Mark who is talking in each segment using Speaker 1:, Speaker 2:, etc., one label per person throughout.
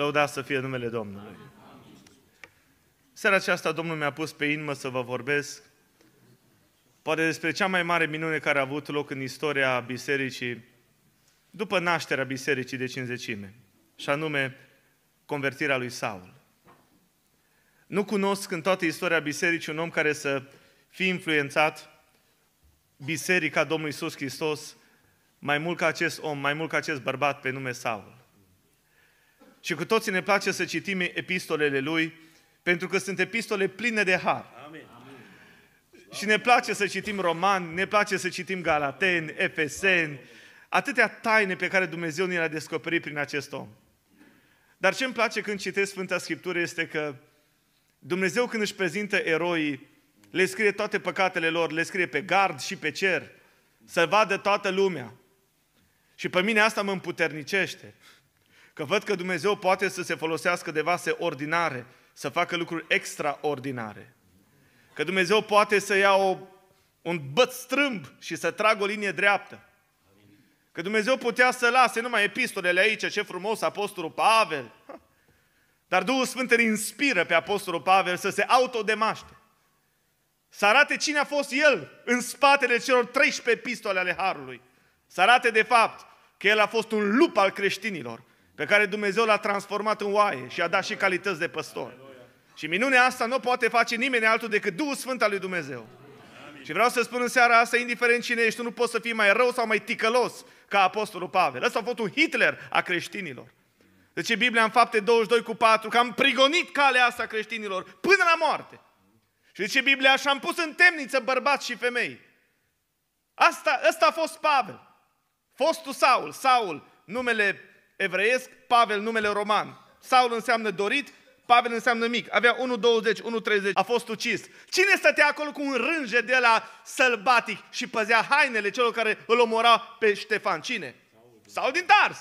Speaker 1: Lăudați să fie numele Domnului. Seara aceasta Domnul mi-a pus pe inimă să vă vorbesc poate despre cea mai mare minune care a avut loc în istoria bisericii după nașterea bisericii de cinzecime, și anume convertirea lui Saul. Nu cunosc în toată istoria bisericii un om care să fie influențat biserica Domnului Iisus Hristos mai mult ca acest om, mai mult ca acest bărbat pe nume Saul. Și cu toții ne place să citim epistolele lui, pentru că sunt epistole pline de har. Amen. Și ne place să citim romani, ne place să citim galateni, efeseni, atâtea taine pe care Dumnezeu ni le-a descoperit prin acest om. Dar ce îmi place când citesc Sfânta Scriptură este că Dumnezeu când își prezintă eroii, le scrie toate păcatele lor, le scrie pe gard și pe cer, să vadă toată lumea. Și pe mine asta mă împuternicește. Că văd că Dumnezeu poate să se folosească de vase ordinare, să facă lucruri extraordinare. Că Dumnezeu poate să ia o, un băț strâmb și să tragă o linie dreaptă. Că Dumnezeu putea să lase numai epistolele aici, ce frumos apostolul Pavel. Dar Duhul Sfânt îl inspiră pe apostolul Pavel să se autodemaște. Să arate cine a fost el în spatele celor 13 epistole ale Harului. Să arate de fapt că el a fost un lup al creștinilor pe care Dumnezeu l-a transformat în oaie și a dat și calități de păstor. Și minunea asta nu poate face nimeni altul decât Duhul Sfânt al lui Dumnezeu. Amin. Și vreau să spun în seara asta, indiferent cine ești, tu nu poți să fii mai rău sau mai ticălos ca Apostolul Pavel. Ăsta a fost un Hitler a creștinilor. De ce Biblia în fapte 22 cu 4, că am prigonit calea asta creștinilor până la moarte. Și zice Biblia, și am pus în temniță bărbați și femei. Asta, asta a fost Pavel. Fostul Saul, Saul, numele evreiesc, Pavel numele roman. Saul înseamnă dorit, Pavel înseamnă mic. Avea 1,20, 1,30, a fost ucis. Cine stătea acolo cu un rânge de la sălbatic și păzea hainele celor care îl omora pe Ștefan? Cine? Saul din Tars.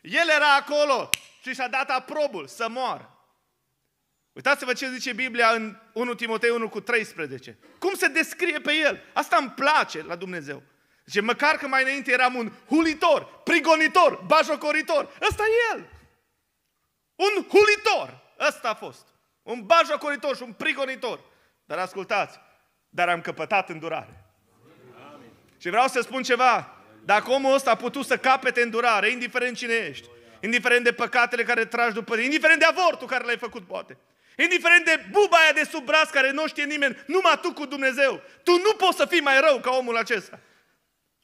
Speaker 1: El era acolo și și-a dat aprobul să moară. Uitați-vă ce zice Biblia în 1 Timotei 1 cu 13. Cum se descrie pe el? Asta îmi place la Dumnezeu. Zice, măcar că mai înainte eram un hulitor, prigonitor, bajocoritor. Ăsta e el. Un hulitor. Ăsta a fost. Un bajocoritor și un prigonitor. Dar ascultați, dar am căpătat îndurare. Și vreau să spun ceva. Dacă omul ăsta a putut să capete îndurare, indiferent cine ești, indiferent de păcatele care tragi după tine, indiferent de avortul care l-ai făcut, poate, indiferent de buba aia de sub braț care nu știe nimeni, numai tu cu Dumnezeu, tu nu poți să fii mai rău ca omul acesta.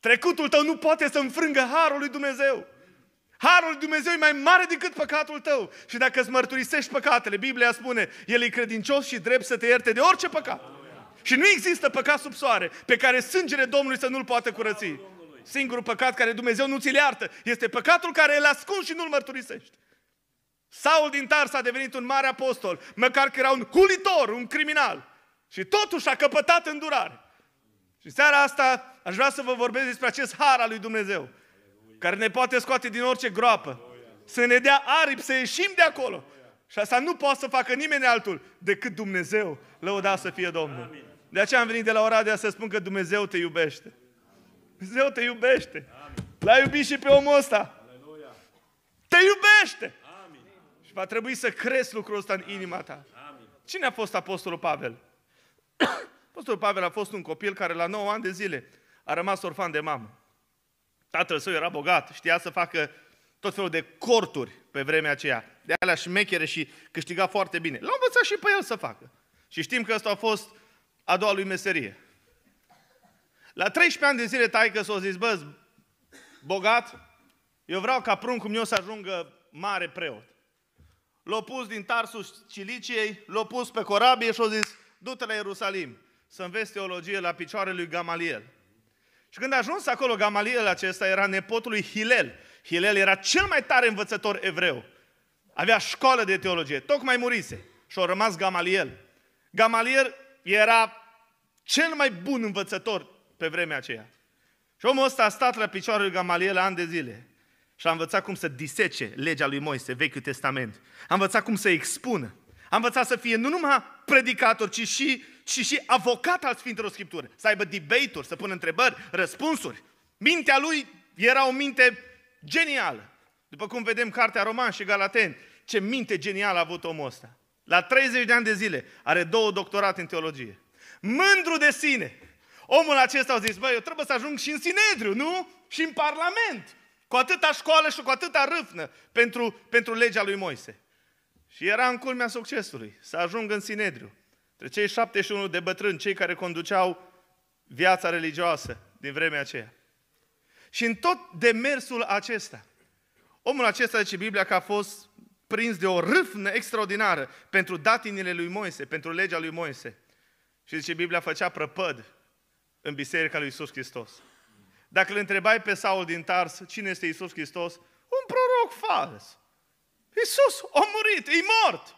Speaker 1: Trecutul tău nu poate să înfrângă harul lui Dumnezeu. Harul lui Dumnezeu e mai mare decât păcatul tău. Și dacă îți mărturisești păcatele, Biblia spune, El e credincios și drept să te ierte de orice păcat. Și nu există păcat sub soare pe care sângele Domnului să nu-l poată curăți. Singurul păcat care Dumnezeu nu ți-l iartă este păcatul care îl ascunzi și nu-l mărturisești. Saul din Tars a devenit un mare apostol, măcar că era un culitor, un criminal. Și totuși a căpătat îndurare în seara asta aș vrea să vă vorbesc despre acest har al lui Dumnezeu, care ne poate scoate din orice groapă, să ne dea aripi, să ieșim de acolo. Și asta nu poate să facă nimeni altul decât Dumnezeu. Lăuda să fie Domnul. De aceea am venit de la Oradea să spun că Dumnezeu te iubește. Dumnezeu te iubește. L-a iubit și pe omul ăsta. Te iubește. Și va trebui să crezi lucrul ăsta în inima ta. Cine a fost Apostolul Pavel? Apostolul Pavel a fost un copil care la 9 ani de zile a rămas orfan de mamă. Tatăl său era bogat, știa să facă tot felul de corturi pe vremea aceea, de alea șmechere și câștiga foarte bine. L-a învățat și pe el să facă. Și știm că ăsta a fost a doua lui meserie. La 13 ani de zile taică s-a zis, bă, bogat, eu vreau ca pruncul meu să ajungă mare preot. L-a pus din Tarsus Ciliciei, l-a pus pe corabie și a zis, du-te la Ierusalim să înveți teologie la picioarele lui Gamaliel. Și când a ajuns acolo, Gamaliel acesta era nepotul lui Hilel. Hilel era cel mai tare învățător evreu. Avea școală de teologie, tocmai murise și a rămas Gamaliel. Gamaliel era cel mai bun învățător pe vremea aceea. Și omul ăsta a stat la picioarele lui Gamaliel ani de zile și a învățat cum să disece legea lui Moise, Vechiul Testament. A învățat cum să expună. A învățat să fie nu numai predicator, ci și și și avocat al Sfintelor Scripturi, să aibă debate-uri, să pună întrebări, răspunsuri. Mintea lui era o minte genială. După cum vedem cartea Roman și Galaten, ce minte genială a avut omul ăsta. La 30 de ani de zile are două doctorate în teologie. Mândru de sine. Omul acesta a zis, băi, eu trebuie să ajung și în Sinedriu, nu? Și în Parlament. Cu atâta școală și cu atâta râfnă pentru, pentru legea lui Moise. Și era în culmea succesului, să ajung în Sinedriu. Între deci cei 71 de bătrâni, cei care conduceau viața religioasă din vremea aceea. Și în tot demersul acesta, omul acesta, zice Biblia, că a fost prins de o râfnă extraordinară pentru datinile lui Moise, pentru legea lui Moise. Și zice Biblia, făcea prăpăd în biserica lui Isus Hristos. Dacă îl întrebai pe Saul din Tars, cine este Isus Hristos? Un proroc fals. Isus a murit, e mort.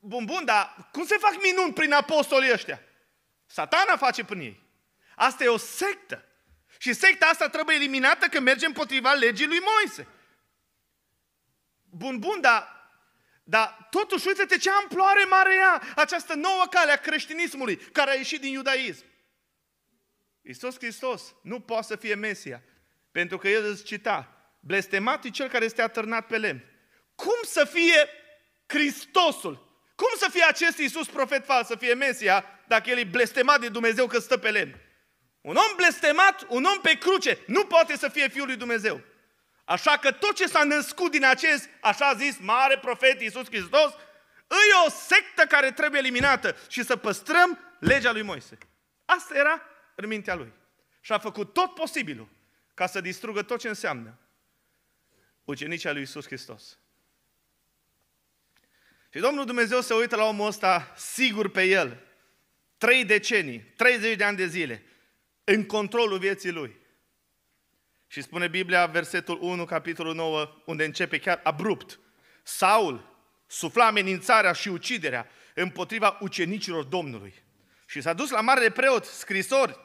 Speaker 1: Bun, bun, dar cum se fac minuni prin apostolii ăștia? Satana face prin ei. Asta e o sectă. Și secta asta trebuie eliminată că merge împotriva legii lui Moise. Bun, bun, dar dar totuși, uite-te ce amploare mare ea această nouă cale a creștinismului care a ieșit din iudaism. Iisus Hristos nu poate să fie Mesia, pentru că el îți cita, blestemat e cel care este atârnat pe lemn. Cum să fie Hristosul? Cum să fie acest Iisus profet fals, să fie Mesia, dacă el e blestemat de Dumnezeu că stă pe lemn? Un om blestemat, un om pe cruce, nu poate să fie Fiul lui Dumnezeu. Așa că tot ce s-a născut din acest, așa zis, mare profet Iisus Hristos, îi o sectă care trebuie eliminată și să păstrăm legea lui Moise. Asta era în mintea lui. Și a făcut tot posibilul ca să distrugă tot ce înseamnă ucenicia lui Iisus Hristos. Și Domnul Dumnezeu se uită la omul ăsta sigur pe el. Trei decenii, 30 de ani de zile, în controlul vieții lui. Și spune Biblia, versetul 1, capitolul 9, unde începe chiar abrupt. Saul sufla amenințarea și uciderea împotriva ucenicilor Domnului. Și s-a dus la marele preot, scrisori,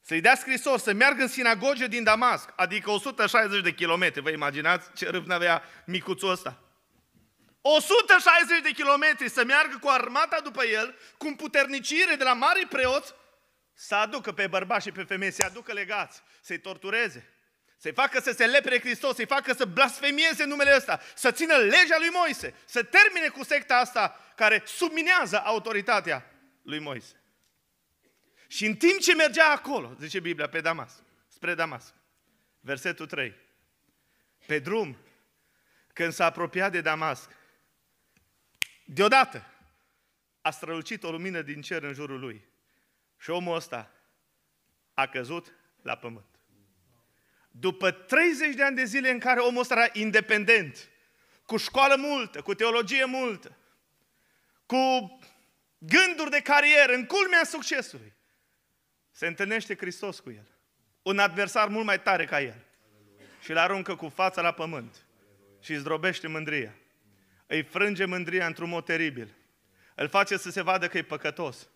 Speaker 1: să-i dea scrisori, să meargă în sinagoge din Damasc, adică 160 de kilometri, vă imaginați ce râvnă avea micuțul ăsta. 160 de kilometri să meargă cu armata după el, cu puternicire de la mari preoți, să aducă pe bărbați și pe femei, să-i aducă legați, să-i tortureze, să-i facă să se lepre Hristos, să-i facă să blasfemieze numele ăsta, să țină legea lui Moise, să termine cu secta asta care subminează autoritatea lui Moise. Și în timp ce mergea acolo, zice Biblia, pe Damas, spre Damas, versetul 3, pe drum, când s-a apropiat de Damasc, Deodată a strălucit o lumină din cer în jurul lui și omul ăsta a căzut la pământ. După 30 de ani de zile în care omul ăsta era independent, cu școală multă, cu teologie multă, cu gânduri de carieră, în culmea succesului, se întâlnește Hristos cu el. Un adversar mult mai tare ca el. Și îl aruncă cu fața la pământ. Și îi zdrobește mândria îi frânge mândria într-un mod teribil. Îl face să se vadă că e păcătos.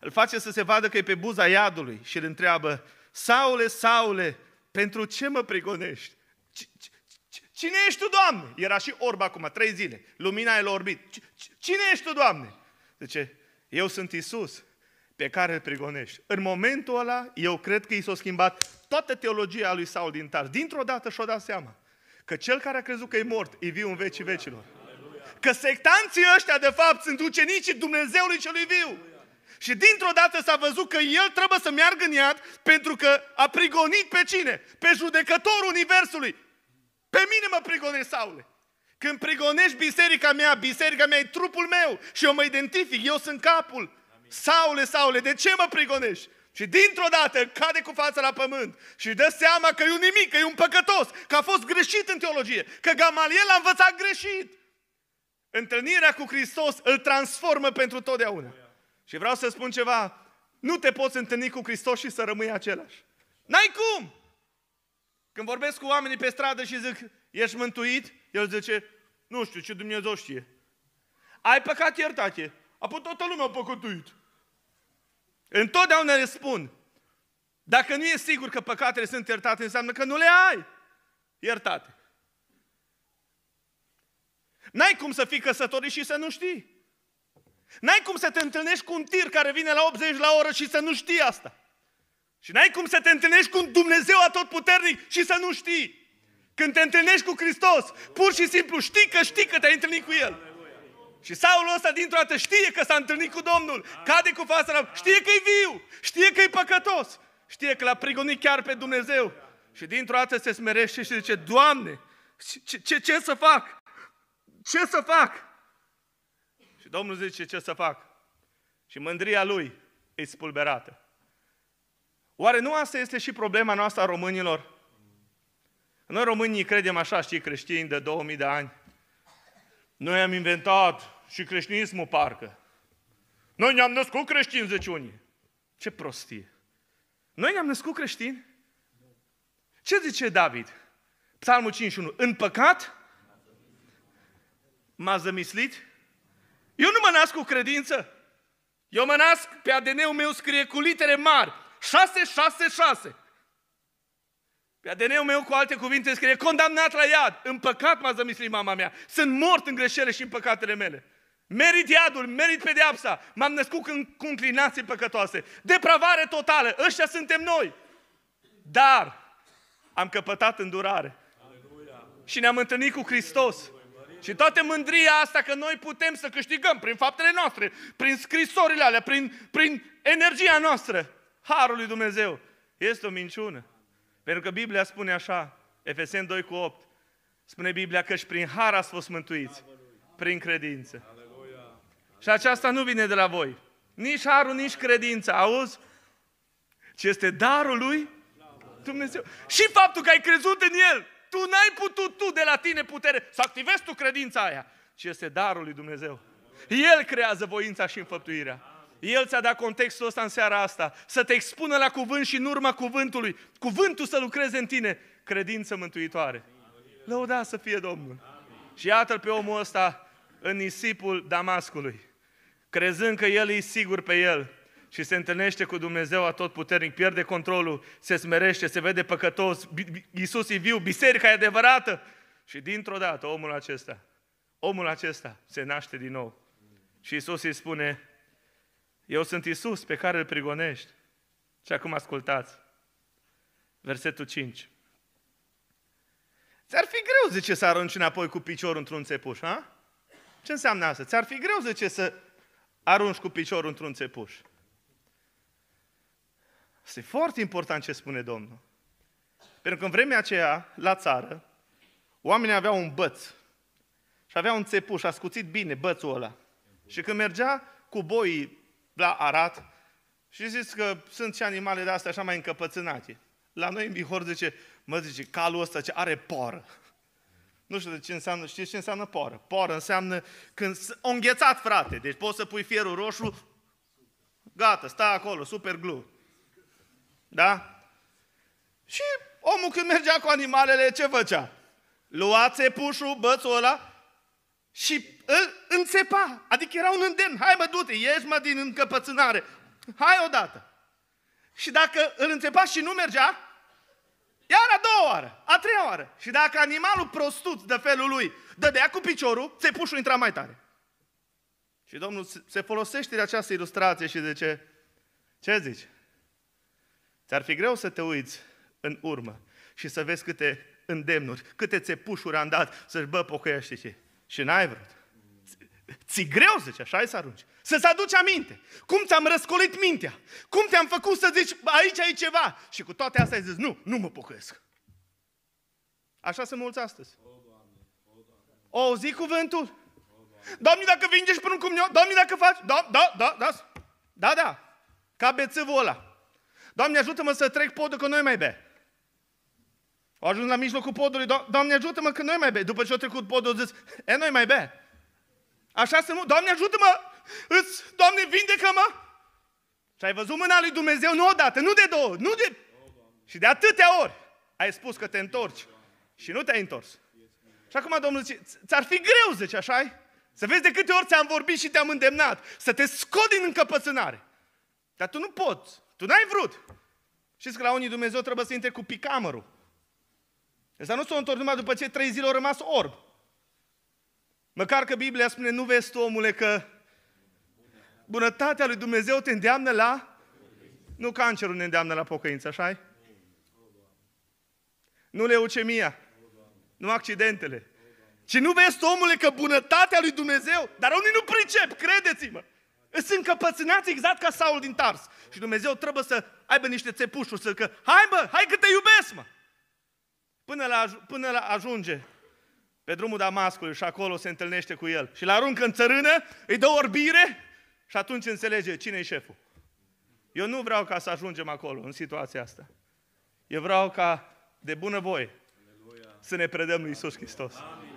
Speaker 1: Îl face să se vadă că e pe buza iadului și îl întreabă, Saule, Saule, pentru ce mă prigonești? Cine ești tu, Doamne? Era și orb acum, trei zile. Lumina el orbit. Cine ești tu, Doamne? Zice, eu sunt Isus pe care îl prigonești. În momentul ăla, eu cred că i s-a schimbat toată teologia lui Saul din Tars. Dintr-o dată și-o dat seama că cel care a crezut că e mort, e viu în vecii vecilor că sectanții ăștia de fapt sunt ucenicii Dumnezeului celui viu. Și dintr-o dată s-a văzut că el trebuie să meargă în iad pentru că a prigonit pe cine? Pe judecătorul Universului. Pe mine mă prigonesc, Saule. Când prigonești biserica mea, biserica mea e trupul meu și eu mă identific, eu sunt capul. Saule, Saule, de ce mă prigonești? Și dintr-o dată cade cu fața la pământ și dă seama că e un nimic, că e un păcătos, că a fost greșit în teologie, că Gamaliel a învățat greșit. Întâlnirea cu Hristos îl transformă pentru totdeauna. Și vreau să spun ceva, nu te poți întâlni cu Hristos și să rămâi același. N-ai cum! Când vorbesc cu oamenii pe stradă și zic, ești mântuit? El zice, nu știu, ce Dumnezeu știe. Ai păcat iertate. Apoi toată lumea a păcătuit. Întotdeauna răspund. Dacă nu e sigur că păcatele sunt iertate, înseamnă că nu le ai iertate. N-ai cum să fii căsătorit și să nu știi. N-ai cum să te întâlnești cu un tir care vine la 80 la oră și să nu știi asta. Și n-ai cum să te întâlnești cu un Dumnezeu atotputernic și să nu știi. Când te întâlnești cu Hristos, pur și simplu știi că știi că te-ai întâlnit cu El. Și Saulul ăsta dintr-o dată știe că s-a întâlnit cu Domnul, cade cu fața la... Știe că e viu, știe că e păcătos, știe că l-a prigonit chiar pe Dumnezeu. Și dintr-o dată se smerește și zice, Doamne, ce, ce, ce să fac? ce să fac? Și Domnul zice, ce să fac? Și mândria lui e spulberată. Oare nu asta este și problema noastră a românilor? Noi românii credem așa, știi, creștini de 2000 de ani. Noi am inventat și creștinismul parcă. Noi ne-am născut creștini, zice unii. Ce prostie! Noi ne-am născut creștini? Ce zice David? Psalmul 51. În păcat M-ați zămislit? Eu nu mă nasc cu credință. Eu mă nasc, pe ADN-ul meu scrie cu litere mari, 666. Pe ADN-ul meu, cu alte cuvinte, scrie condamnat la iad, în păcat m-a zămislit mama mea, sunt mort în greșele și în păcatele mele. Merit iadul, merit pedeapsa, m-am născut cu înclinații păcătoase. Depravare totală, ăștia suntem noi. Dar am căpătat îndurare. Aleluia. Și ne-am întâlnit cu Hristos. Aleluia. Și toată mândria asta că noi putem să câștigăm prin faptele noastre, prin scrisorile alea, prin, prin energia noastră, harul lui Dumnezeu, este o minciună. Pentru că Biblia spune așa, Efeseni 2 cu 8, spune Biblia că și prin har ați fost mântuiți, prin credință. Aleluia. Și aceasta nu vine de la voi. Nici harul, nici credința. Auzi? Ce este darul lui Dumnezeu. Și faptul că ai crezut în el tu n-ai putut tu de la tine putere să activezi tu credința aia, ci este darul lui Dumnezeu. El creează voința și înfăptuirea. El ți-a dat contextul ăsta în seara asta. Să te expună la cuvânt și în urma cuvântului. Cuvântul să lucreze în tine. Credință mântuitoare. Lăuda să fie Domnul. Amin. Și iată-l pe omul ăsta în nisipul Damascului. Crezând că el e sigur pe el, și se întâlnește cu Dumnezeu atotputernic, pierde controlul, se smerește, se vede păcătos, Iisus e viu, biserica e adevărată. Și dintr-o dată omul acesta, omul acesta se naște din nou. Și Iisus îi spune, eu sunt Iisus pe care îl prigonești. Și acum ascultați. Versetul 5. Ți-ar fi greu, zice, să arunci înapoi cu piciorul într-un țepuș, ha? Ce înseamnă asta? Ți-ar fi greu, zice, să arunci cu piciorul într-un țepuș. Este foarte important ce spune Domnul. Pentru că în vremea aceea, la țară, oamenii aveau un băț. Și aveau un țepuș, a scuțit bine bățul ăla. Și când mergea cu boii la arat, și zice că sunt și animale de astea așa mai încăpățânate. La noi în Bihor zice, mă zice, calul ăsta ce are poră. Nu știu de ce înseamnă, știți ce înseamnă poră? Poră înseamnă când o înghețat, frate. Deci poți să pui fierul roșu, gata, stai acolo, super glue. Da? Și omul când mergea cu animalele, ce făcea? Lua țepușul, bățul ăla și îl înțepa. Adică era un îndemn. Hai mă, du-te, ieși mă din încăpățânare. Hai odată. Și dacă îl înțepa și nu mergea, iar a doua oară, a treia oară. Și dacă animalul prostut de felul lui dădea cu piciorul, țepușul intra mai tare. Și Domnul se folosește de această ilustrație și de ce? Ce zici? Ți-ar fi greu să te uiți în urmă și să vezi câte îndemnuri, câte țepușuri am dat să-și bă pocăiește și, Și n-ai vrut. Ți greu, zice, așa e să arunci. Să-ți aduci aminte. Cum ți-am răscolit mintea. Cum te-am făcut să zici, aici e ceva. Și cu toate astea ai zis, nu, nu mă pocăiesc. Așa sunt mulți astăzi. O, o zi cuvântul. Doamne, dacă vingești până cum eu, Doamne, dacă faci, da, da, da, da, da, da, ca bețivul ăla. Doamne, ajută-mă să trec podul că noi mai be. Au ajuns la mijlocul podului, Doamne, ajută-mă că noi mai be. După ce a trecut podul, au zis, e, noi mai be. Așa să nu, Doamne, ajută-mă, îți, Doamne, vindecă-mă. Și ai văzut mâna lui Dumnezeu nu odată, nu de două, nu de... Oh, și de atâtea ori ai spus că te întorci și nu te-ai întors. Și acum Domnul zice, ți-ar fi greu, zice, așa Să vezi de câte ori ți-am vorbit și te-am îndemnat, să te scot din încăpățânare. Dar tu nu poți. Tu n-ai vrut. Știți că la unii Dumnezeu trebuie să intre cu picamărul. Ăsta nu s-a întors numai după ce trei zile au rămas orb. Măcar că Biblia spune, nu vezi tu, omule, că bunătatea lui Dumnezeu te îndeamnă la... Nu cancerul ne îndeamnă la pocăință, așa -i? Nu leucemia, nu accidentele. Ci nu vezi, omule, că bunătatea lui Dumnezeu, dar unii nu pricep, credeți-mă. Îți încăpățânați exact ca Saul din Tars. Și Dumnezeu trebuie să aibă niște țepușuri, să că, hai bă, hai că te iubesc, mă! Până la, până la ajunge pe drumul Damascului și acolo se întâlnește cu el. Și l aruncă în țărână, îi dă orbire și atunci înțelege cine e șeful. Eu nu vreau ca să ajungem acolo, în situația asta. Eu vreau ca, de bună voie, Aleluia. să ne predăm lui Iisus Hristos. Amin.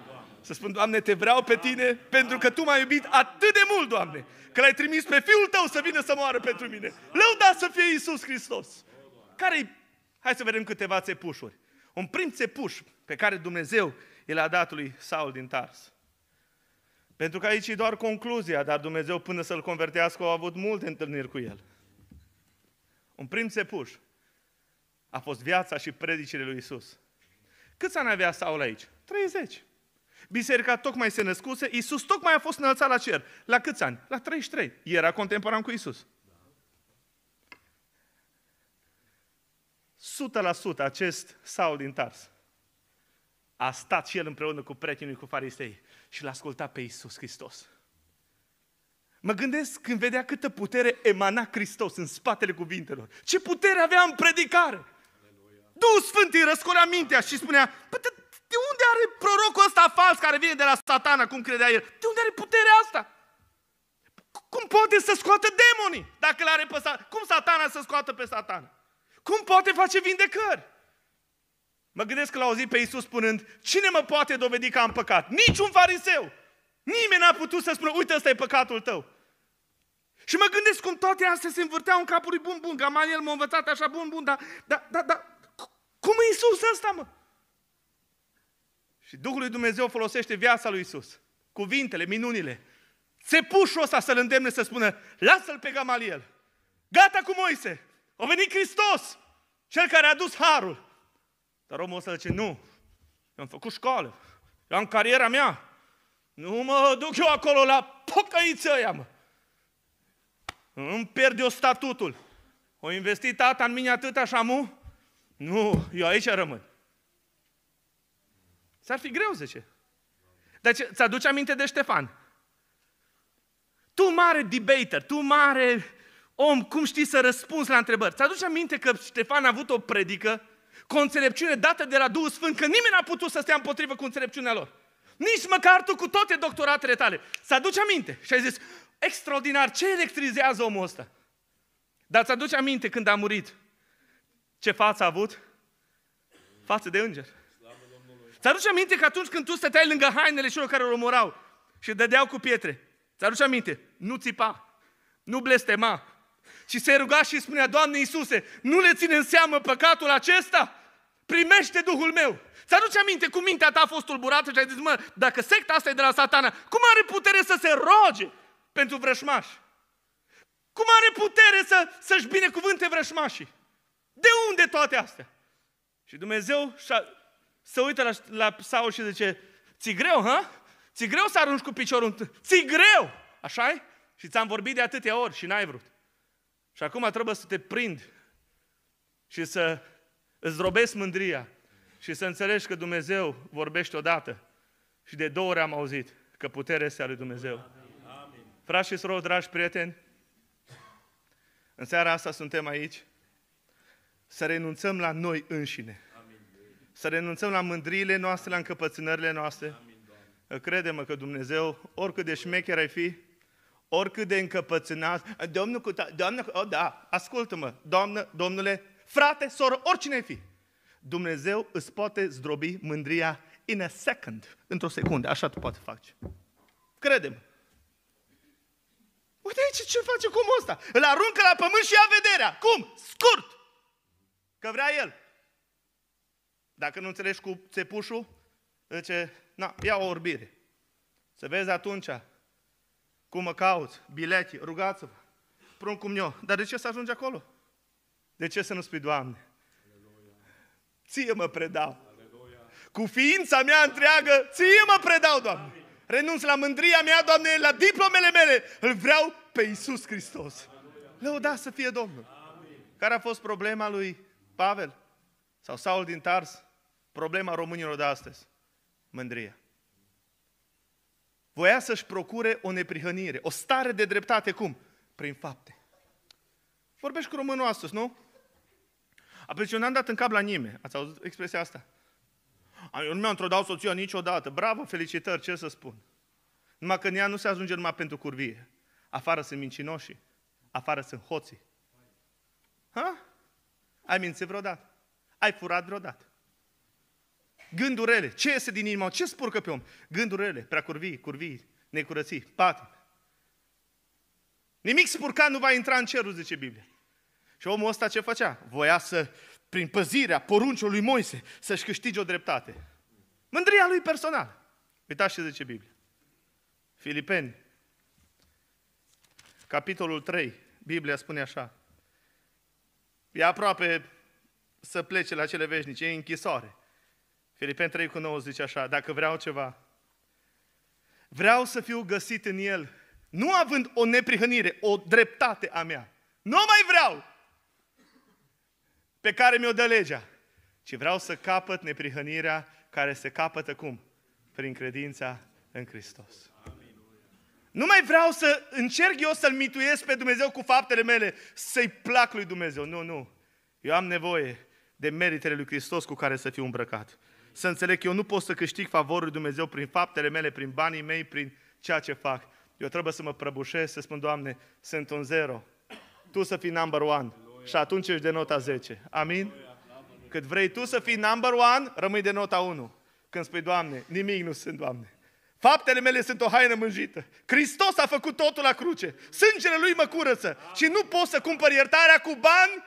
Speaker 1: Să spun, Doamne, te vreau pe tine pentru că tu m-ai iubit atât de mult, Doamne, că l-ai trimis pe Fiul tău să vină să moară pentru mine. Lăuda să fie Iisus Hristos. care Hai să vedem câteva țepușuri. Un prim țepuș pe care Dumnezeu îl a dat lui Saul din Tars. Pentru că aici e doar concluzia, dar Dumnezeu până să-l convertească a avut multe întâlniri cu el. Un prim țepuș a fost viața și predicile lui Isus. Câți ani avea Saul aici? 30 biserica tocmai se născuse, Iisus tocmai a fost înălțat la cer. La câți ani? La 33. Era contemporan cu Iisus. 100% acest Saul din Tars a stat și el împreună cu prietenii, cu farisei și l-a ascultat pe Iisus Hristos. Mă gândesc când vedea câtă putere emana Hristos în spatele cuvintelor. Ce putere avea în predicare! Duhul Sfânt îi răscolea mintea și spunea, păi, are prorocul ăsta fals care vine de la satana, cum credea el? De unde are puterea asta? Cum poate să scoată demonii dacă l-are pe satana? Cum satana să scoată pe satana? Cum poate face vindecări? Mă gândesc că l-au auzit pe Iisus spunând, cine mă poate dovedi că am păcat? Niciun fariseu! Nimeni n-a putut să spună, uite ăsta e păcatul tău. Și mă gândesc cum toate astea se învârteau în capul lui bun, bun, Gamaliel m-a învățat așa, bun, bun, dar, dar, dar, dar cum e Iisus ăsta, mă? Și Duhul lui Dumnezeu folosește viața lui Isus, cuvintele, minunile. Țepușul ăsta să-l îndemne să spună, lasă-l pe Gamaliel. Gata cu Moise, a venit Hristos, cel care a adus harul. Dar omul ăsta zice, nu, eu am făcut școală, eu am cariera mea, nu mă duc eu acolo la pocăiță aia, mă. Îmi pierd eu statutul. O investit tata în mine atâta, șamu? Nu, eu aici rămân. S-ar fi greu, zice. ce, ți-aduce aminte de Ștefan? Tu mare debater, tu mare om, cum știi să răspunzi la întrebări? Ți-aduce aminte că Ștefan a avut o predică cu o înțelepciune dată de la Duhul Sfânt, că nimeni n-a putut să stea împotrivă cu înțelepciunea lor. Nici măcar tu cu toate doctoratele tale. Să aduce aminte. Și ai zis, extraordinar, ce electrizează omul ăsta? Dar ți aduce aminte când a murit, ce față a avut? Față de înger. Ți-aduce aminte că atunci când tu stăteai lângă hainele celor care îl omorau și dădeau cu pietre, ți-aduce aminte, nu țipa, nu blestema. ci se ruga și spunea, Doamne Iisuse, nu le ține în seamă păcatul acesta? Primește Duhul meu! Ți-aduce aminte cum mintea ta a fost tulburată și ai zis, mă, dacă secta asta e de la satana, cum are putere să se roage pentru vrășmași? Cum are putere să, să-și binecuvânte vrășmașii? De unde toate astea? Și Dumnezeu se uită la, la Saul și zice, ți greu, hă? Ți greu să arunci cu piciorul în... ți greu! așa e? Și ți-am vorbit de atâtea ori și n-ai vrut. Și acum trebuie să te prind și să îți robesc mândria și să înțelegi că Dumnezeu vorbește odată. Și de două ori am auzit că puterea este a lui Dumnezeu. Amin. Frați și surori, dragi prieteni, în seara asta suntem aici să renunțăm la noi înșine să renunțăm la mândriile noastre, la încăpățânările noastre. Amin, Crede-mă că Dumnezeu, oricât de șmecher ai fi, oricât de încăpățânat, Domnul cu ta, Doamnă, oh, da, ascultă-mă, Doamnă, Domnule, frate, soră, oricine ai fi, Dumnezeu îți poate zdrobi mândria in a second, într-o secundă, așa tu poate face. Credem. Uite aici ce face cum ăsta. Îl aruncă la pământ și ia vederea. Cum? Scurt! Că vrea el. Dacă nu înțelegi cu țepușul, zice, na, ia o orbire. Să vezi atunci cum mă cauți, bilete, rugați-vă, prun cum eu. Dar de ce să ajungi acolo? De ce să nu spui, Doamne? Aleluia. Ție mă predau. Aleluia. Cu ființa mea întreagă, ție mă predau, Doamne. Amin. Renunț la mândria mea, Doamne, la diplomele mele. Îl vreau pe Iisus Hristos. Lăuda să fie Domnul. Amin. Care a fost problema lui Pavel? Sau Saul din Tars? problema românilor de astăzi? Mândria. Voia să-și procure o neprihănire, o stare de dreptate, cum? Prin fapte. Vorbești cu românul astăzi, nu? Apoi eu n-am dat în cap la nimeni. Ați auzit expresia asta? Eu nu mi-am trădat soția niciodată. Bravo, felicitări, ce să spun. Numai că în ea nu se ajunge numai pentru curvie. Afară sunt mincinoșii, afară sunt hoții. Ha? Ai mințit vreodată? Ai furat vreodată? Gânduri rele. Ce este din inimă? Ce spurcă pe om? Gânduri rele, prea curvii, curvii, necurății, pate. Nimic spurcat nu va intra în cerul, zice Biblia. Și omul ăsta ce făcea? Voia să, prin păzirea poruncilor lui Moise, să-și câștige o dreptate. Mândria lui personal. Uitați ce zice Biblia. Filipeni, capitolul 3, Biblia spune așa. E aproape să plece la cele veșnice, e închisoare. Filipen 3 cu 9 zice așa, dacă vreau ceva, vreau să fiu găsit în el, nu având o neprihănire, o dreptate a mea. Nu mai vreau pe care mi-o dă legea, ci vreau să capăt neprihănirea care se capătă cum? Prin credința în Hristos. Nu mai vreau să încerc eu să-L mituiesc pe Dumnezeu cu faptele mele, să-i plac lui Dumnezeu. Nu, nu. Eu am nevoie de meritele lui Hristos cu care să fiu îmbrăcat să înțeleg că eu nu pot să câștig favorul lui Dumnezeu prin faptele mele, prin banii mei, prin ceea ce fac. Eu trebuie să mă prăbușesc, să spun, Doamne, sunt un zero. Tu să fii number one. Și atunci ești de nota 10. Amin? Cât vrei tu să fii number one, rămâi de nota 1. Când spui, Doamne, nimic nu sunt, Doamne. Faptele mele sunt o haină mânjită. Hristos a făcut totul la cruce. Sângele Lui mă curăță. Și nu pot să cumpăr iertarea cu bani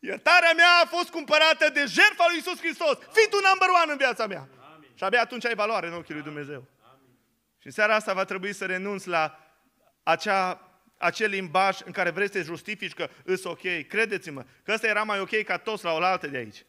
Speaker 1: Iertarea mea a fost cumpărată de jertfa lui Isus Hristos. Fii tu number one în viața mea. Amin. Și abia atunci ai valoare în ochii lui Dumnezeu. Amin. Și în seara asta va trebui să renunți la acea acel limbaj în care vrei să te justifici că îs ok, credeți-mă, că ăsta era mai ok ca toți la oaltă de aici.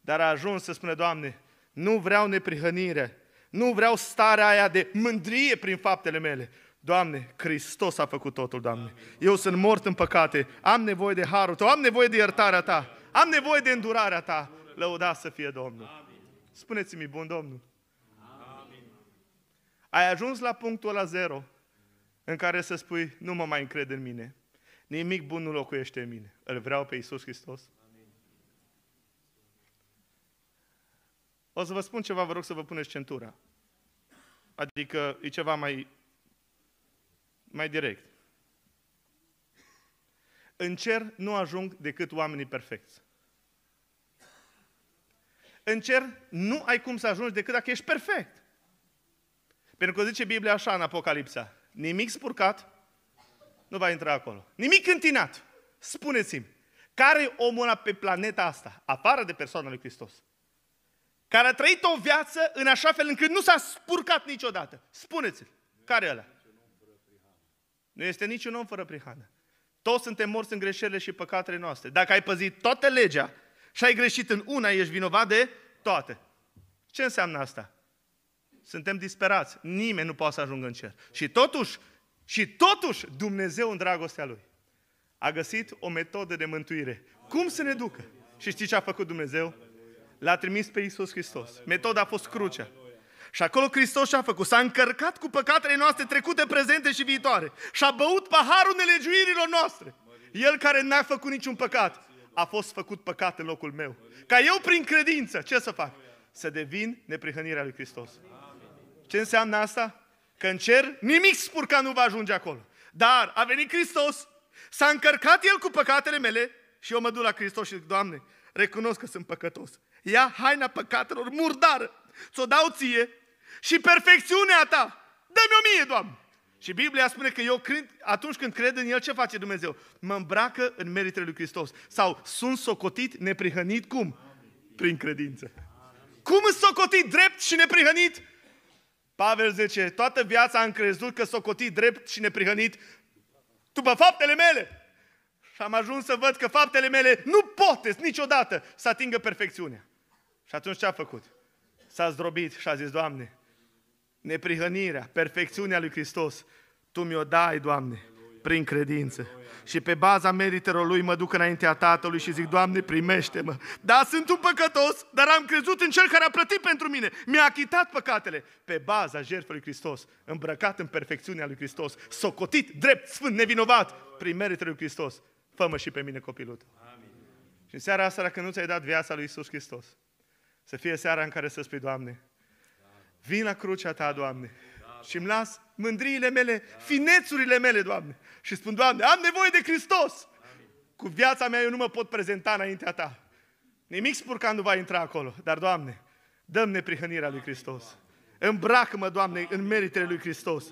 Speaker 1: Dar a ajuns să spune, Doamne, nu vreau neprihănire, nu vreau starea aia de mândrie prin faptele mele, Doamne, Hristos a făcut totul, Doamne. Eu sunt mort în păcate, am nevoie de harul Tău, am nevoie de iertarea Ta, am nevoie de îndurarea Ta. Lăuda să fie Domnul. Spuneți-mi, bun Domnul. Ai ajuns la punctul la zero în care să spui, nu mă mai încred în mine. Nimic bun nu locuiește în mine. Îl vreau pe Iisus Hristos. O să vă spun ceva, vă rog să vă puneți centura. Adică e ceva mai mai direct. În cer nu ajung decât oamenii perfecți. În cer nu ai cum să ajungi decât dacă ești perfect. Pentru că zice Biblia așa în Apocalipsa. Nimic spurcat nu va intra acolo. Nimic întinat. Spuneți-mi, care e omul pe planeta asta, afară de persoana lui Hristos, care a trăit o viață în așa fel încât nu s-a spurcat niciodată? Spuneți-l, care e ăla? Nu este niciun om fără prihană. Toți suntem morți în greșelile și păcatele noastre. Dacă ai păzit toată legea și ai greșit în una, ești vinovat de toate. Ce înseamnă asta? Suntem disperați. Nimeni nu poate să ajungă în cer. Și totuși, și totuși Dumnezeu în dragostea Lui a găsit o metodă de mântuire. Cum să ne ducă? Și știi ce a făcut Dumnezeu? L-a trimis pe Isus Hristos. Metoda a fost crucea. Și acolo Hristos și a făcut? S-a încărcat cu păcatele noastre trecute, prezente și viitoare. Și-a băut paharul nelegiuirilor noastre. El care n-a făcut niciun păcat, a fost făcut păcat în locul meu. Ca eu prin credință, ce să fac? Să devin neprihănirea lui Hristos. Ce înseamnă asta? Că în cer nimic spurca nu va ajunge acolo. Dar a venit Hristos, s-a încărcat El cu păcatele mele și eu mă duc la Hristos și zic, Doamne, recunosc că sunt păcătos. Ia haina păcatelor murdară, ți-o dau ție și perfecțiunea ta. Dă-mi o mie, Doamne! Și Biblia spune că eu cred, atunci când cred în El, ce face Dumnezeu? Mă îmbracă în meritele lui Hristos. Sau sunt socotit, neprihănit, cum? Prin credință. Cum sunt socotit drept și neprihănit? Pavel zice, toată viața am crezut că socotit drept și neprihănit după faptele mele. Și am ajuns să văd că faptele mele nu pot niciodată să atingă perfecțiunea. Și atunci ce a făcut? S-a zdrobit și a zis, Doamne, neprihănirea, perfecțiunea lui Hristos, Tu mi-o dai, Doamne, prin credință. Și pe baza meritelor lui mă duc înaintea Tatălui și zic, Doamne, primește-mă. Da, sunt un păcătos, dar am crezut în Cel care a plătit pentru mine. Mi-a achitat păcatele. Pe baza jertfei lui Hristos, îmbrăcat în perfecțiunea lui Hristos, socotit, drept, sfânt, nevinovat, prin meritele lui Hristos. fă și pe mine copilul tău. Și în seara asta, dacă nu ți-ai dat viața lui Isus Hristos, să fie seara în care să spui, Doamne, Vin la crucea Ta, Doamne, și mi las mândriile mele, finețurile mele, Doamne. Și spun, Doamne, am nevoie de Hristos. Amin. Cu viața mea eu nu mă pot prezenta înaintea Ta. Nimic spurcan nu va intra acolo. Dar, Doamne, dăm neprihănirea lui Hristos. Îmbracă-mă, Doamne, în meritele lui Hristos.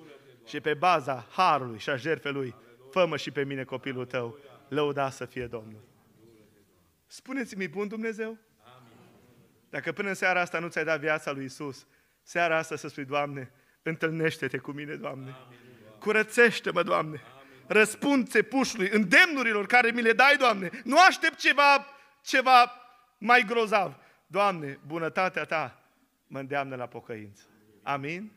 Speaker 1: Și pe baza harului și a jertfelui, lui, fă și pe mine copilul tău. Lăuda să fie Domnul. Spuneți-mi, bun Dumnezeu? Dacă până în seara asta nu ți-ai dat viața lui Isus, seara asta să spui, Doamne, întâlnește-te cu mine, Doamne. Curățește-mă, Doamne. Răspund țepușului, îndemnurilor care mi le dai, Doamne. Nu aștept ceva, ceva mai grozav. Doamne, bunătatea Ta mă îndeamnă la pocăință. Amin? Amin?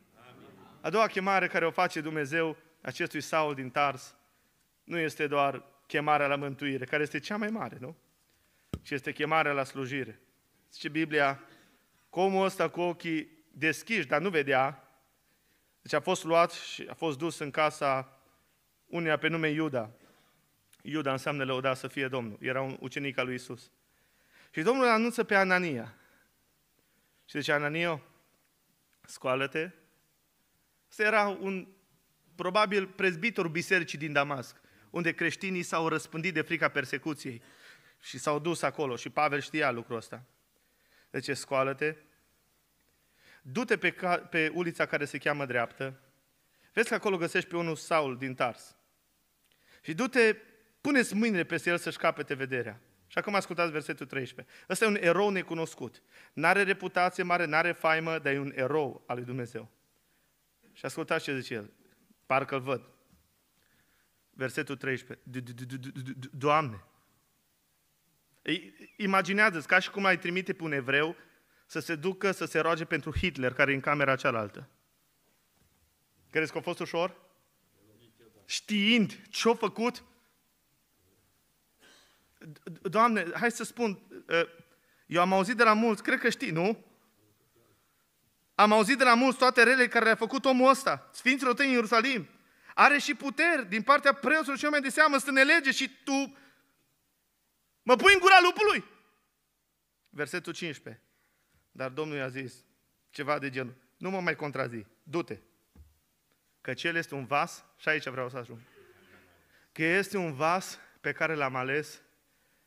Speaker 1: A doua chemare care o face Dumnezeu acestui Saul din Tars nu este doar chemarea la mântuire, care este cea mai mare, nu? Și este chemarea la slujire. Zice Biblia, Cum omul ăsta cu ochii deschiși, dar nu vedea. Deci a fost luat și a fost dus în casa uneia pe nume Iuda. Iuda înseamnă lăuda să fie Domnul. Era un ucenic al lui Isus. Și Domnul anunță pe Anania. Și zice, Ananio, scoală-te. Asta era un, probabil, prezbitor bisericii din Damasc, unde creștinii s-au răspândit de frica persecuției și s-au dus acolo și Pavel știa lucrul ăsta. Deci, scoală-te du-te pe, ca, pe ulița care se cheamă dreaptă, vezi că acolo găsești pe unul Saul din Tars. Și du-te, puneți mâinile peste el să-și capete vederea. Și acum ascultați versetul 13. Ăsta e un erou necunoscut. N-are reputație mare, n-are faimă, dar e un erou al lui Dumnezeu. Și ascultați ce zice el. Parcă-l văd. Versetul 13. Doamne! Imaginează-ți ca și cum ai trimite pe un evreu să se ducă să se roage pentru Hitler, care e în camera cealaltă. Crezi că a fost ușor? Știind ce-a făcut? Doamne, hai să spun, uh, eu am auzit de la mulți, cred că știi, nu? Am auzit de la mulți toate rele care le-a făcut omul ăsta, Sfinților Rotei în Ierusalim. Are și puteri din partea preoților și oameni de seamă să ne lege și tu mă pui în gura lupului. Versetul 15. Dar Domnul i-a zis ceva de genul, nu mă mai contrazi, du-te. Că cel este un vas, și aici vreau să ajung, că este un vas pe care l-am ales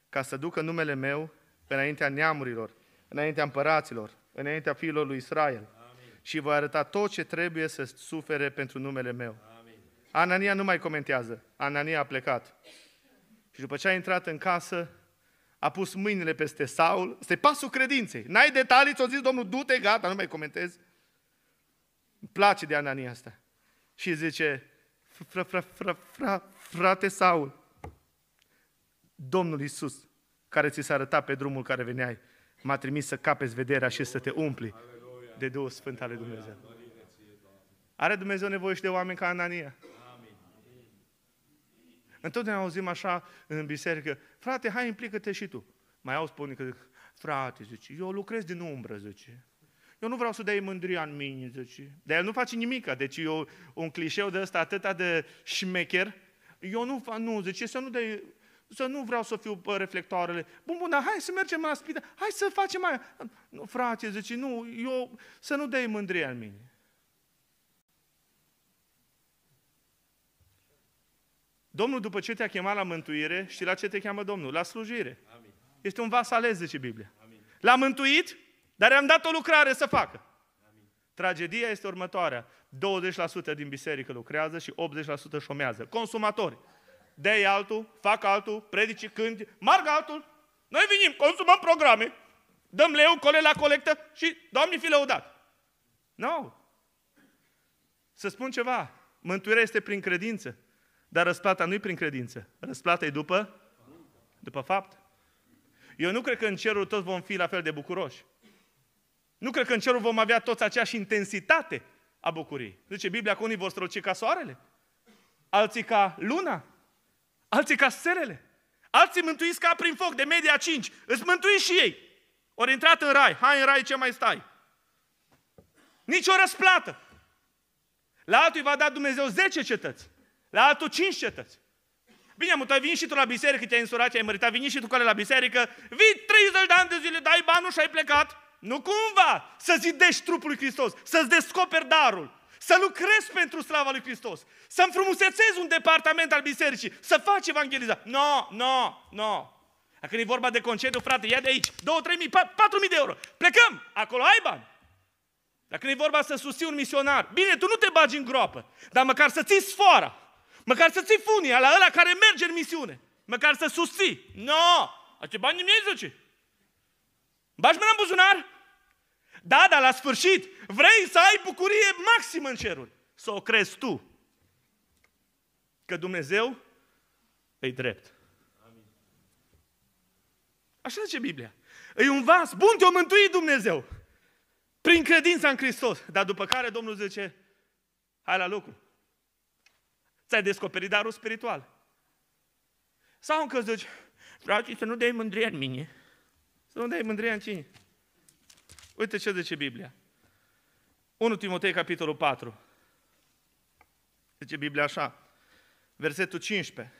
Speaker 1: ca să ducă numele meu înaintea neamurilor, înaintea împăraților, înaintea fiilor lui Israel. Amin. Și voi arăta tot ce trebuie să sufere pentru numele meu. Amin. Anania nu mai comentează. Anania a plecat. Și după ce a intrat în casă, a pus mâinile peste Saul, este pasul credinței. N-ai detalii, ți-o zis Domnul, du-te, gata, nu mai comentez. Îmi place de Anania asta. Și zice, fra, fra, fra, fra, frate Saul, Domnul Iisus, care ți s-a arătat pe drumul care veneai, m-a trimis să capeți vederea și să te umpli de două Sfânt ale Dumnezeu. Are Dumnezeu nevoie și de oameni ca Anania. Întotdeauna auzim așa în biserică, frate, hai implică-te și tu. Mai au spune că, frate, zice, eu lucrez din umbră, zice. Eu nu vreau să dai mândria în mine, zice. Dar el nu face nimic, deci eu un clișeu de ăsta atâta de șmecher. Eu nu fac, nu, zice, să nu dai să nu vreau să fiu pe reflectoarele. Bun, bun, dar hai să mergem la spital, hai să facem mai. Nu, frate, zice, nu, eu să nu dai mândria în mine. Domnul, după ce te-a chemat la mântuire, și la ce te cheamă Domnul? La slujire. Amin. Este un vas ales, zice Biblia. Amin. L-a mântuit, dar i-am dat o lucrare să facă. Amin. Tragedia este următoarea. 20% din biserică lucrează și 80% șomează. Consumatori. de altul, fac altul, predici, când, marg altul. Noi venim, consumăm programe, dăm leu, cole la colectă și Doamne fi lăudat. Nu. No. Să spun ceva. Mântuirea este prin credință. Dar răsplata nu i prin credință. Răsplata e după? După fapt. Eu nu cred că în cerul toți vom fi la fel de bucuroși. Nu cred că în cerul vom avea toți aceeași intensitate a bucuriei. Zice Biblia că unii vor străluci ca soarele, alții ca luna, alții ca serele, alții mântuiți ca prin foc de media 5. Îți mântui și ei. Ori intrat în rai, hai în rai ce mai stai. Nici o răsplată. La altul va da Dumnezeu 10 cetăți. La altul cinci cetăți. Bine, mă, tu ai și tu la biserică, te-ai însurat, ai măritat, vin și tu care la biserică, vii 30 de ani de zile, dai banul și ai plecat. Nu cumva să zidești trupul lui Hristos, să-ți descoperi darul, să lucrezi pentru slava lui Hristos, să înfrumusețezi un departament al bisericii, să faci evangelizare. No, no, no. Dacă e vorba de concediu, frate, ia de aici, 2, 3 mii, 4 mii de euro. Plecăm, acolo ai bani. Dacă e vorba să susții un misionar, bine, tu nu te bagi în groapă, dar măcar să ții sfoara. Măcar să ții funia la ăla care merge în misiune. Măcar să susții. Nu! No! Ace bani nimeni zice. Bași mâna în buzunar? Da, dar la sfârșit vrei să ai bucurie maximă în ceruri. Să o crezi tu. Că Dumnezeu e drept. Așa zice Biblia. E un vas bun, te-o mântui Dumnezeu. Prin credința în Hristos. Dar după care Domnul zice, hai la lucru. Ți-ai descoperit darul spiritual. Sau încă zici, frate, să nu dai mândrie în mine. Să nu dai mândrie în cine. Uite ce zice Biblia. 1 Timotei, capitolul 4. Zice Biblia așa, versetul 15.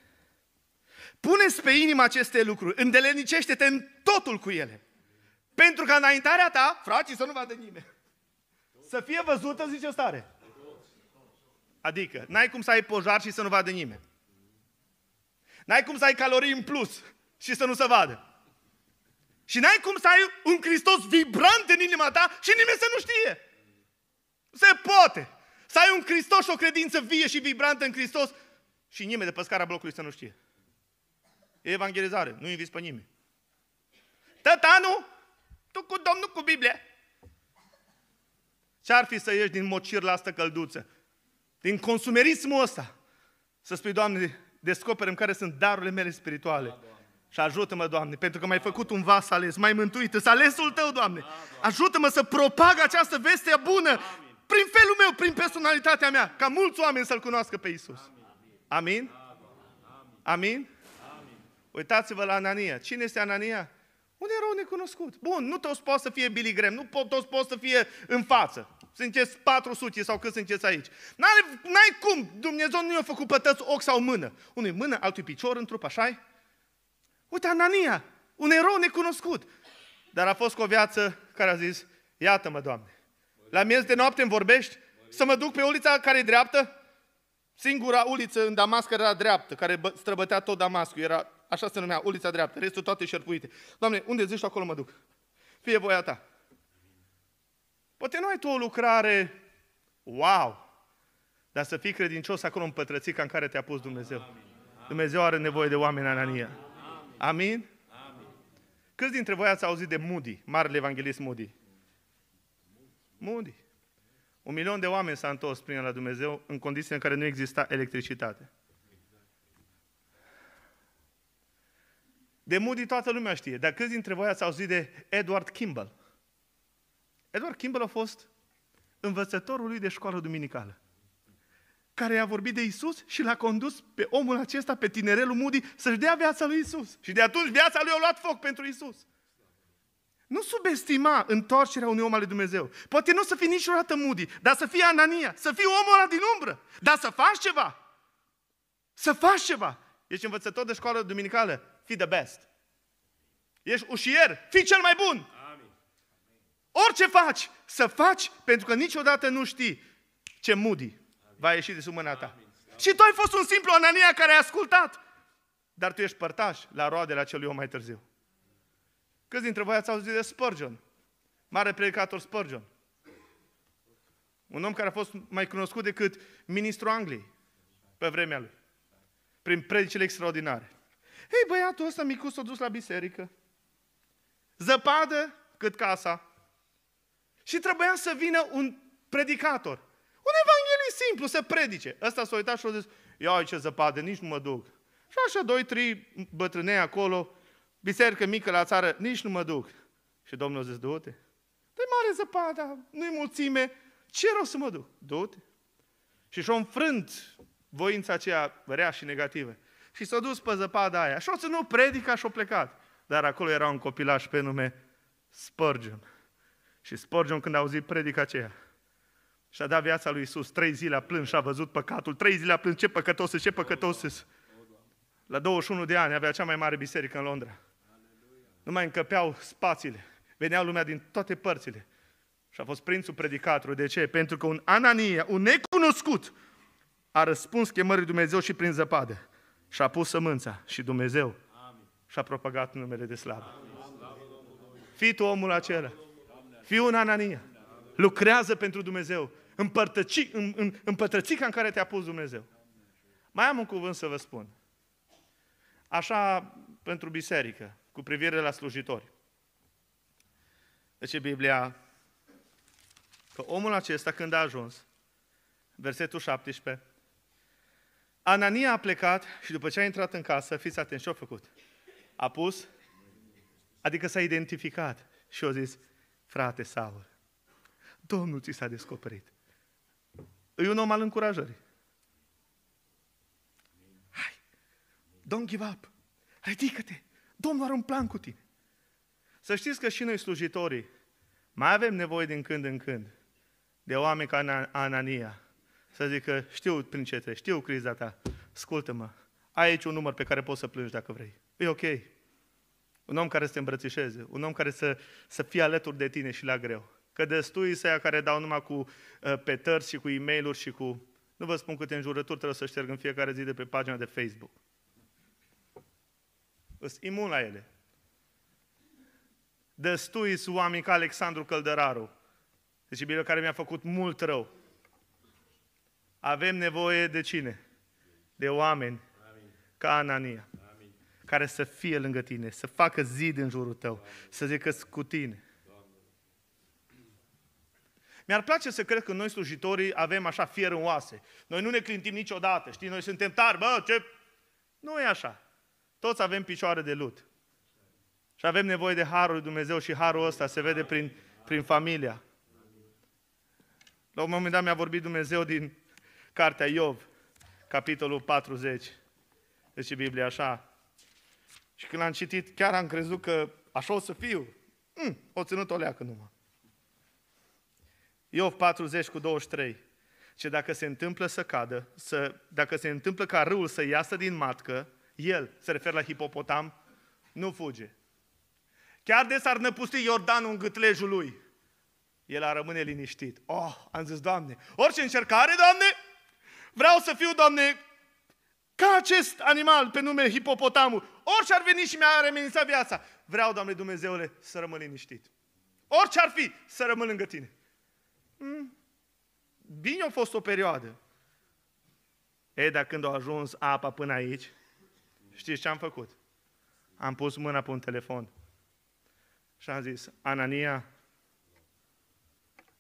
Speaker 1: Puneți pe inimă aceste lucruri, îndelenicește-te în totul cu ele. Pentru că înaintarea ta, frații, să nu vadă nimeni, să fie văzută, zice stare. Adică, n-ai cum să ai pojar și să nu vadă nimeni. N-ai cum să ai calorii în plus și să nu se vadă. Și n-ai cum să ai un Hristos vibrant în inima ta și nimeni să nu știe. Se poate. Să ai un Hristos și o credință vie și vibrantă în Hristos și nimeni de pe scara blocului să nu știe. E evangelizare, nu invizi pe nimeni. Tătanu, tu cu Domnul, cu Biblie, Ce-ar fi să ieși din mocir la asta călduță? din consumerismul ăsta, să spui, Doamne, descoperă care sunt darurile mele spirituale. Da, și ajută-mă, Doamne, pentru că m-ai făcut un vas ales, mai mântuit, să alesul Tău, da, Doamne. Ajută-mă să propag această veste bună Amin. prin felul meu, prin personalitatea mea, ca mulți oameni să-L cunoască pe Isus. Da, Amin? Amin? Uitați-vă la Anania. Cine este Anania? Un erou necunoscut. Bun, nu toți poate să fie Billy Graham, nu toți poate să fie în față. Sunteți 400 sau cât sunteți aici. N-are, n-ai cum, Dumnezeu nu i-a făcut pătăți ochi sau mână. Unui mână, altui picior în trup, așa Uite Anania, un erou necunoscut. Dar a fost cu o viață care a zis, iată-mă, Doamne, la miez de noapte îmi vorbești? Să mă duc pe ulița care e dreaptă? Singura uliță în Damasc care era dreaptă, care străbătea tot Damascul, era, așa se numea, ulița dreaptă, restul toate șerpuite. Doamne, unde zici acolo mă duc? Fie voia ta. Poate nu ai tu o lucrare, wow, dar să fii credincios acolo în pătrățica în care te-a pus Dumnezeu. Amin. Dumnezeu are nevoie de oameni, Anania. Amin? Amin? Amin. Câți dintre voi ați auzit de Moody, marele evanghelist Moody? Moody. Un milion de oameni s-a întors prin la Dumnezeu în condiții în care nu exista electricitate. De Moody toată lumea știe, dar câți dintre voi ați auzit de Edward Kimball? Edward Kimball a fost învățătorul lui de școală duminicală, care i-a vorbit de Isus și l-a condus pe omul acesta, pe tinerelul Moody, să-și dea viața lui Isus. Și de atunci viața lui a luat foc pentru Isus. Nu subestima întoarcerea unui om al lui Dumnezeu. Poate nu să fii niciodată Moody, dar să fii Anania, să fii omul ăla din umbră, dar să faci ceva. Să faci ceva. Ești învățător de școală duminicală, fii the best. Ești ușier, fii cel mai bun. Orice faci, să faci, pentru că niciodată nu știi ce mudi va ieși de sub mâna ta. Și tu ai fost un simplu Anania care a ascultat. Dar tu ești părtaș la roadele acelui om mai târziu. Câți dintre voi ați auzit de Spurgeon? Mare predicator Spurgeon. Un om care a fost mai cunoscut decât ministrul Angliei pe vremea lui. Prin predicile extraordinare. Ei, băiatul ăsta micu s-a dus la biserică. Zăpadă cât casa. Și trebuia să vină un predicator. Un evanghelist simplu să predice. Ăsta s-a uitat și a zis, ia ce zăpadă, nici nu mă duc. Și așa doi, trei bătrânei acolo, biserică mică la țară, nici nu mă duc. Și Domnul a zis, du-te. Păi mare zăpada, nu-i mulțime, ce rost să mă duc? Du-te. Și și-a înfrânt voința aceea rea și negativă. Și s-a dus pe zăpada aia. Și o ținut predica și-a plecat. Dar acolo era un copilaș pe nume Spurgeon. Și Spurgeon când a auzit predica aceea, și-a dat viața lui Isus. Trei zile a plâns și a văzut păcatul. Trei zile a plâns ce păcătos ce păcătos La 21 de ani avea cea mai mare biserică în Londra. Nu mai încăpeau spațiile. Venea lumea din toate părțile. Și a fost prințul predicatorului. De ce? Pentru că un Anania, un necunoscut, a răspuns chemării Dumnezeu și prin zăpadă. Și a pus sămânța și Dumnezeu și-a propagat numele de slavă. Fii tu omul acela. Fiul un Anania. Lucrează pentru Dumnezeu. Împărtăci, în, în, în pătrățica în care te-a pus Dumnezeu. Mai am un cuvânt să vă spun. Așa pentru biserică, cu privire la slujitori. Deci Biblia că omul acesta, când a ajuns, versetul 17, Anania a plecat și după ce a intrat în casă, fiți atenți ce a făcut. A pus, adică s-a identificat și a zis, frate Saul, Domnul ți s-a descoperit. E un om al încurajării. Hai, don't give up, ridică-te, Domnul are un plan cu tine. Să știți că și noi slujitorii mai avem nevoie din când în când de oameni ca Anania să zică, știu prin ce trebuie, știu criza ta, ascultă-mă, ai aici un număr pe care poți să plângi dacă vrei. E ok, un om care să te îmbrățișeze, un om care să, să fie alături de tine și la greu. Că destui să care dau numai cu uh, petări și cu e mail și cu... Nu vă spun câte înjurături trebuie să șterg în fiecare zi de pe pagina de Facebook. Îs imun la ele. Destui oameni ca Alexandru Căldăraru, deci bine, care mi-a făcut mult rău. Avem nevoie de cine? De oameni Amin. ca Anania care să fie lângă tine, să facă zid în jurul tău, să zică cu tine. Mi-ar place să cred că noi slujitorii avem așa fier în oase. Noi nu ne clintim niciodată, știi? Noi suntem tari, bă, ce... Nu e așa. Toți avem picioare de lut. Și avem nevoie de harul lui Dumnezeu și harul ăsta se vede prin, prin familia. La un moment dat mi-a vorbit Dumnezeu din cartea Iov, capitolul 40. Deci Biblia așa, și când l-am citit, chiar am crezut că așa o să fiu. Mm, o ținut o leacă numai. Iov 40 cu 23. Ce dacă se întâmplă să cadă, să, dacă se întâmplă ca râul să iasă din matcă, el, se referă la hipopotam, nu fuge. Chiar de s-ar năpusti Iordanul în gâtlejul lui, el a rămâne liniștit. Oh, am zis, Doamne, orice încercare, Doamne, vreau să fiu, Doamne, ca acest animal pe nume hipopotamul, orice ar veni și mi a amenința viața, vreau, Doamne Dumnezeule, să rămân liniștit. Orice ar fi, să rămân lângă Tine. Mm, bine a fost o perioadă. E, dar când a ajuns apa până aici, știți ce am făcut? Am pus mâna pe un telefon și am zis, Anania,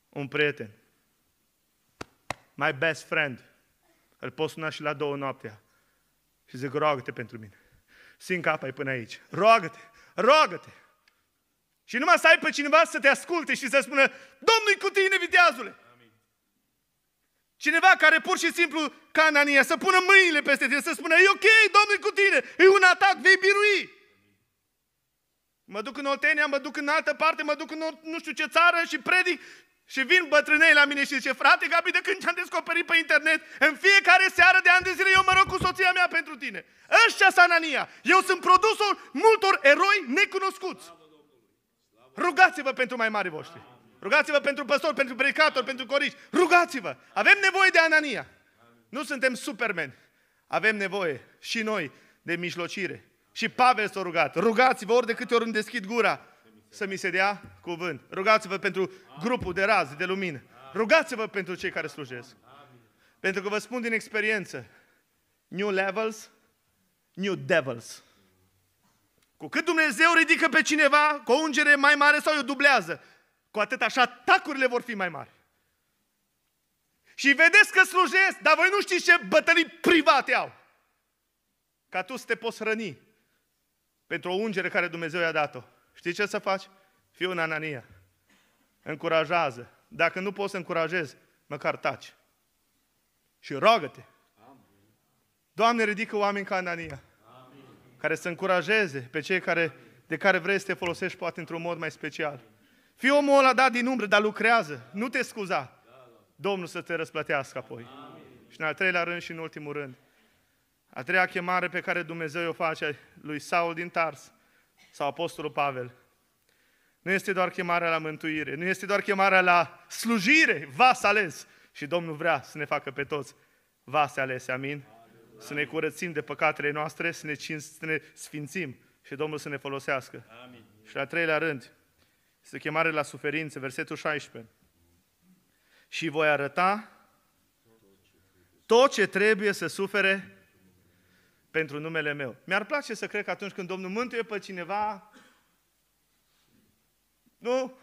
Speaker 1: un prieten, my best friend, îl pot suna și la două noaptea. Și zic, roagă-te pentru mine. Sing capa apa e până aici. Roagă-te, roagă-te. Și numai să ai pe cineva să te asculte și să spună, domnul cu tine, viteazule. Amin. Cineva care pur și simplu, ca Anania, să pună mâinile peste tine, să spună, e ok, domnul cu tine, e un atac, vei birui. Mă duc în Oltenia, mă duc în altă parte, mă duc în nu știu ce țară și predic și vin bătrânei la mine și zice, frate Gabi, de când te-am descoperit pe internet, în fiecare seară de ani de zile eu mă rog cu soția mea pentru tine. Ăștia Sanania, eu sunt produsul multor eroi necunoscuți. Rugați-vă pentru mai mari voștri. Rugați-vă pentru păstori, pentru predicatori, pentru coriști. Rugați-vă! Avem nevoie de Anania. Nu suntem supermen. Avem nevoie și noi de mijlocire. Și Pavel s-a rugat. Rugați-vă ori de câte ori îmi deschid gura să mi se dea cuvânt. Rugați-vă pentru grupul de razi, de lumină. Rugați-vă pentru cei care slujesc. Pentru că vă spun din experiență, new levels, new devils. Cu cât Dumnezeu ridică pe cineva cu o ungere mai mare sau o dublează, cu atât așa atacurile vor fi mai mari. Și vedeți că slujesc, dar voi nu știți ce bătălii private au. Ca tu să te poți hrăni pentru o ungere care Dumnezeu i-a dat-o. Știi ce să faci? Fii un Anania. Încurajează. Dacă nu poți să încurajezi, măcar taci. Și roagă-te. Doamne, ridică oameni ca Anania. Amin. Care să încurajeze pe cei care, de care vrei să te folosești poate într-un mod mai special. Fii omul ăla dat din umbră, dar lucrează. Nu te scuza. Domnul să te răsplătească apoi. Amin. Și în al treilea rând și în ultimul rând. A treia chemare pe care Dumnezeu o face lui Saul din Tars sau Apostolul Pavel. Nu este doar chemarea la mântuire, nu este doar chemarea la slujire, vas ales. Și Domnul vrea să ne facă pe toți vase alese, amin? Să ne curățim de păcatele noastre, să ne, cin- să ne sfințim și Domnul să ne folosească. Amin. Și la treilea rând, este chemare la suferință, versetul 16. Și voi arăta tot ce trebuie să sufere pentru numele meu. Mi-ar place să cred că atunci când Domnul mântuie pe cineva, nu?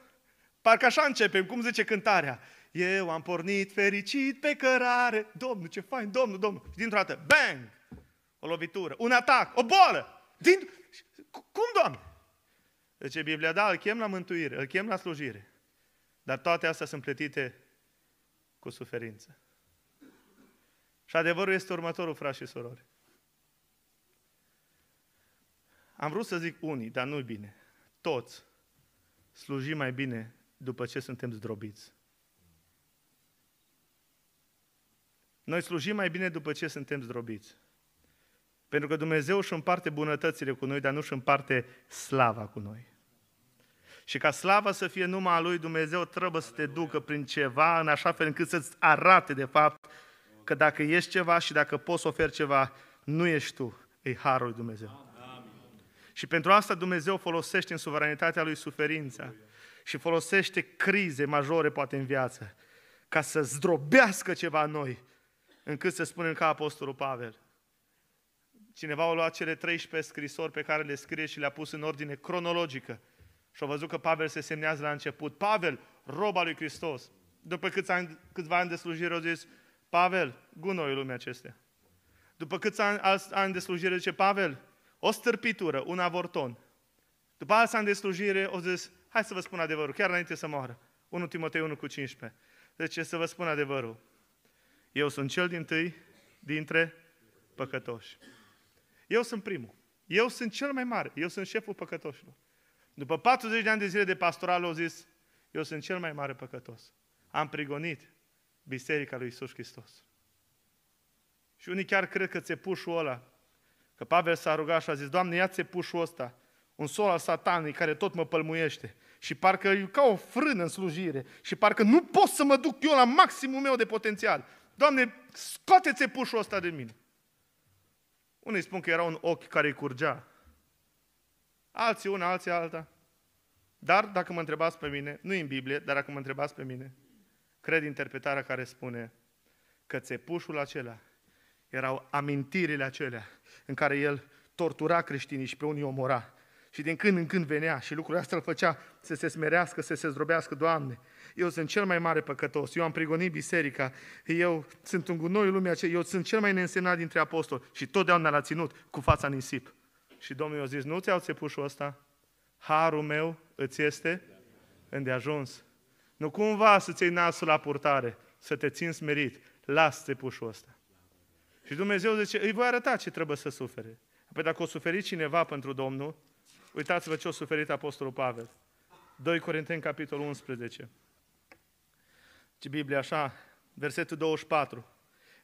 Speaker 1: Parcă așa începem, cum zice cântarea. Eu am pornit fericit pe cărare. Domnul, ce fain, Domnul, Domnul. Și dintr-o dată, bang! O lovitură, un atac, o boală, Din... Cum, Domnul? Zice Biblia, da, îl chem la mântuire, îl chem la slujire. Dar toate astea sunt plătite cu suferință. Și adevărul este următorul, frați și surori. Am vrut să zic unii, dar nu i bine. Toți slujim mai bine după ce suntem zdrobiți. Noi slujim mai bine după ce suntem zdrobiți. Pentru că Dumnezeu își împarte bunătățile cu noi, dar nu își împarte slava cu noi. Și ca slava să fie numai a lui Dumnezeu, trebuie să te ducă prin ceva, în așa fel încât să-ți arate, de fapt, că dacă ești ceva și dacă poți oferi ceva, nu ești tu, e harul lui Dumnezeu. Și pentru asta Dumnezeu folosește în suveranitatea Lui suferința și folosește crize majore poate în viață ca să zdrobească ceva noi, încât să spunem ca Apostolul Pavel. Cineva a luat cele 13 scrisori pe care le scrie și le-a pus în ordine cronologică și au văzut că Pavel se semnează la început. Pavel, roba lui Hristos. După câți ani, câțiva ani de slujire au zis, Pavel, gunoiul lumea acestea. După câți ani, ani de slujire zice Pavel, o stârpitură, un avorton. După aia s-a de slujire, o zis, hai să vă spun adevărul, chiar înainte să moară. 1 Timotei 1 cu 15. Deci să vă spun adevărul. Eu sunt cel din tâi dintre păcătoși. Eu sunt primul. Eu sunt cel mai mare. Eu sunt șeful păcătoșilor. După 40 de ani de zile de pastoral, au zis, eu sunt cel mai mare păcătos. Am prigonit biserica lui Isus Hristos. Și unii chiar cred că țepușul ăla Că Pavel s-a rugat și a zis, Doamne, ia pușul ăsta, un sol al satanei care tot mă pălmuiește. Și parcă e ca o frână în slujire. Și parcă nu pot să mă duc eu la maximul meu de potențial. Doamne, scoate pușul ăsta de mine. Unii spun că era un ochi care îi curgea. Alții una, alții alta. Dar, dacă mă întrebați pe mine, nu în Biblie, dar dacă mă întrebați pe mine, cred interpretarea care spune că țepușul acela erau amintirile acelea în care el tortura creștinii și pe unii omora. Și din când în când venea și lucrurile astea îl făcea să se smerească, să se zdrobească, Doamne, eu sunt cel mai mare păcătos, eu am prigonit biserica, eu sunt un gunoi lumea aceea, eu sunt cel mai neînsemnat dintre apostoli și totdeauna l-a ținut cu fața nisip. Și Domnul i-a zis, nu ți-au țepușul ăsta? Harul meu îți este îndeajuns. Nu cumva să-ți iei nasul la purtare, să te țin smerit, las țepușul ăsta. Și Dumnezeu zice, îi voi arăta ce trebuie să sufere. Păi dacă o suferi cineva pentru Domnul, uitați-vă ce a suferit Apostolul Pavel. 2 Corinteni, capitolul 11. Ce Biblia așa, versetul 24.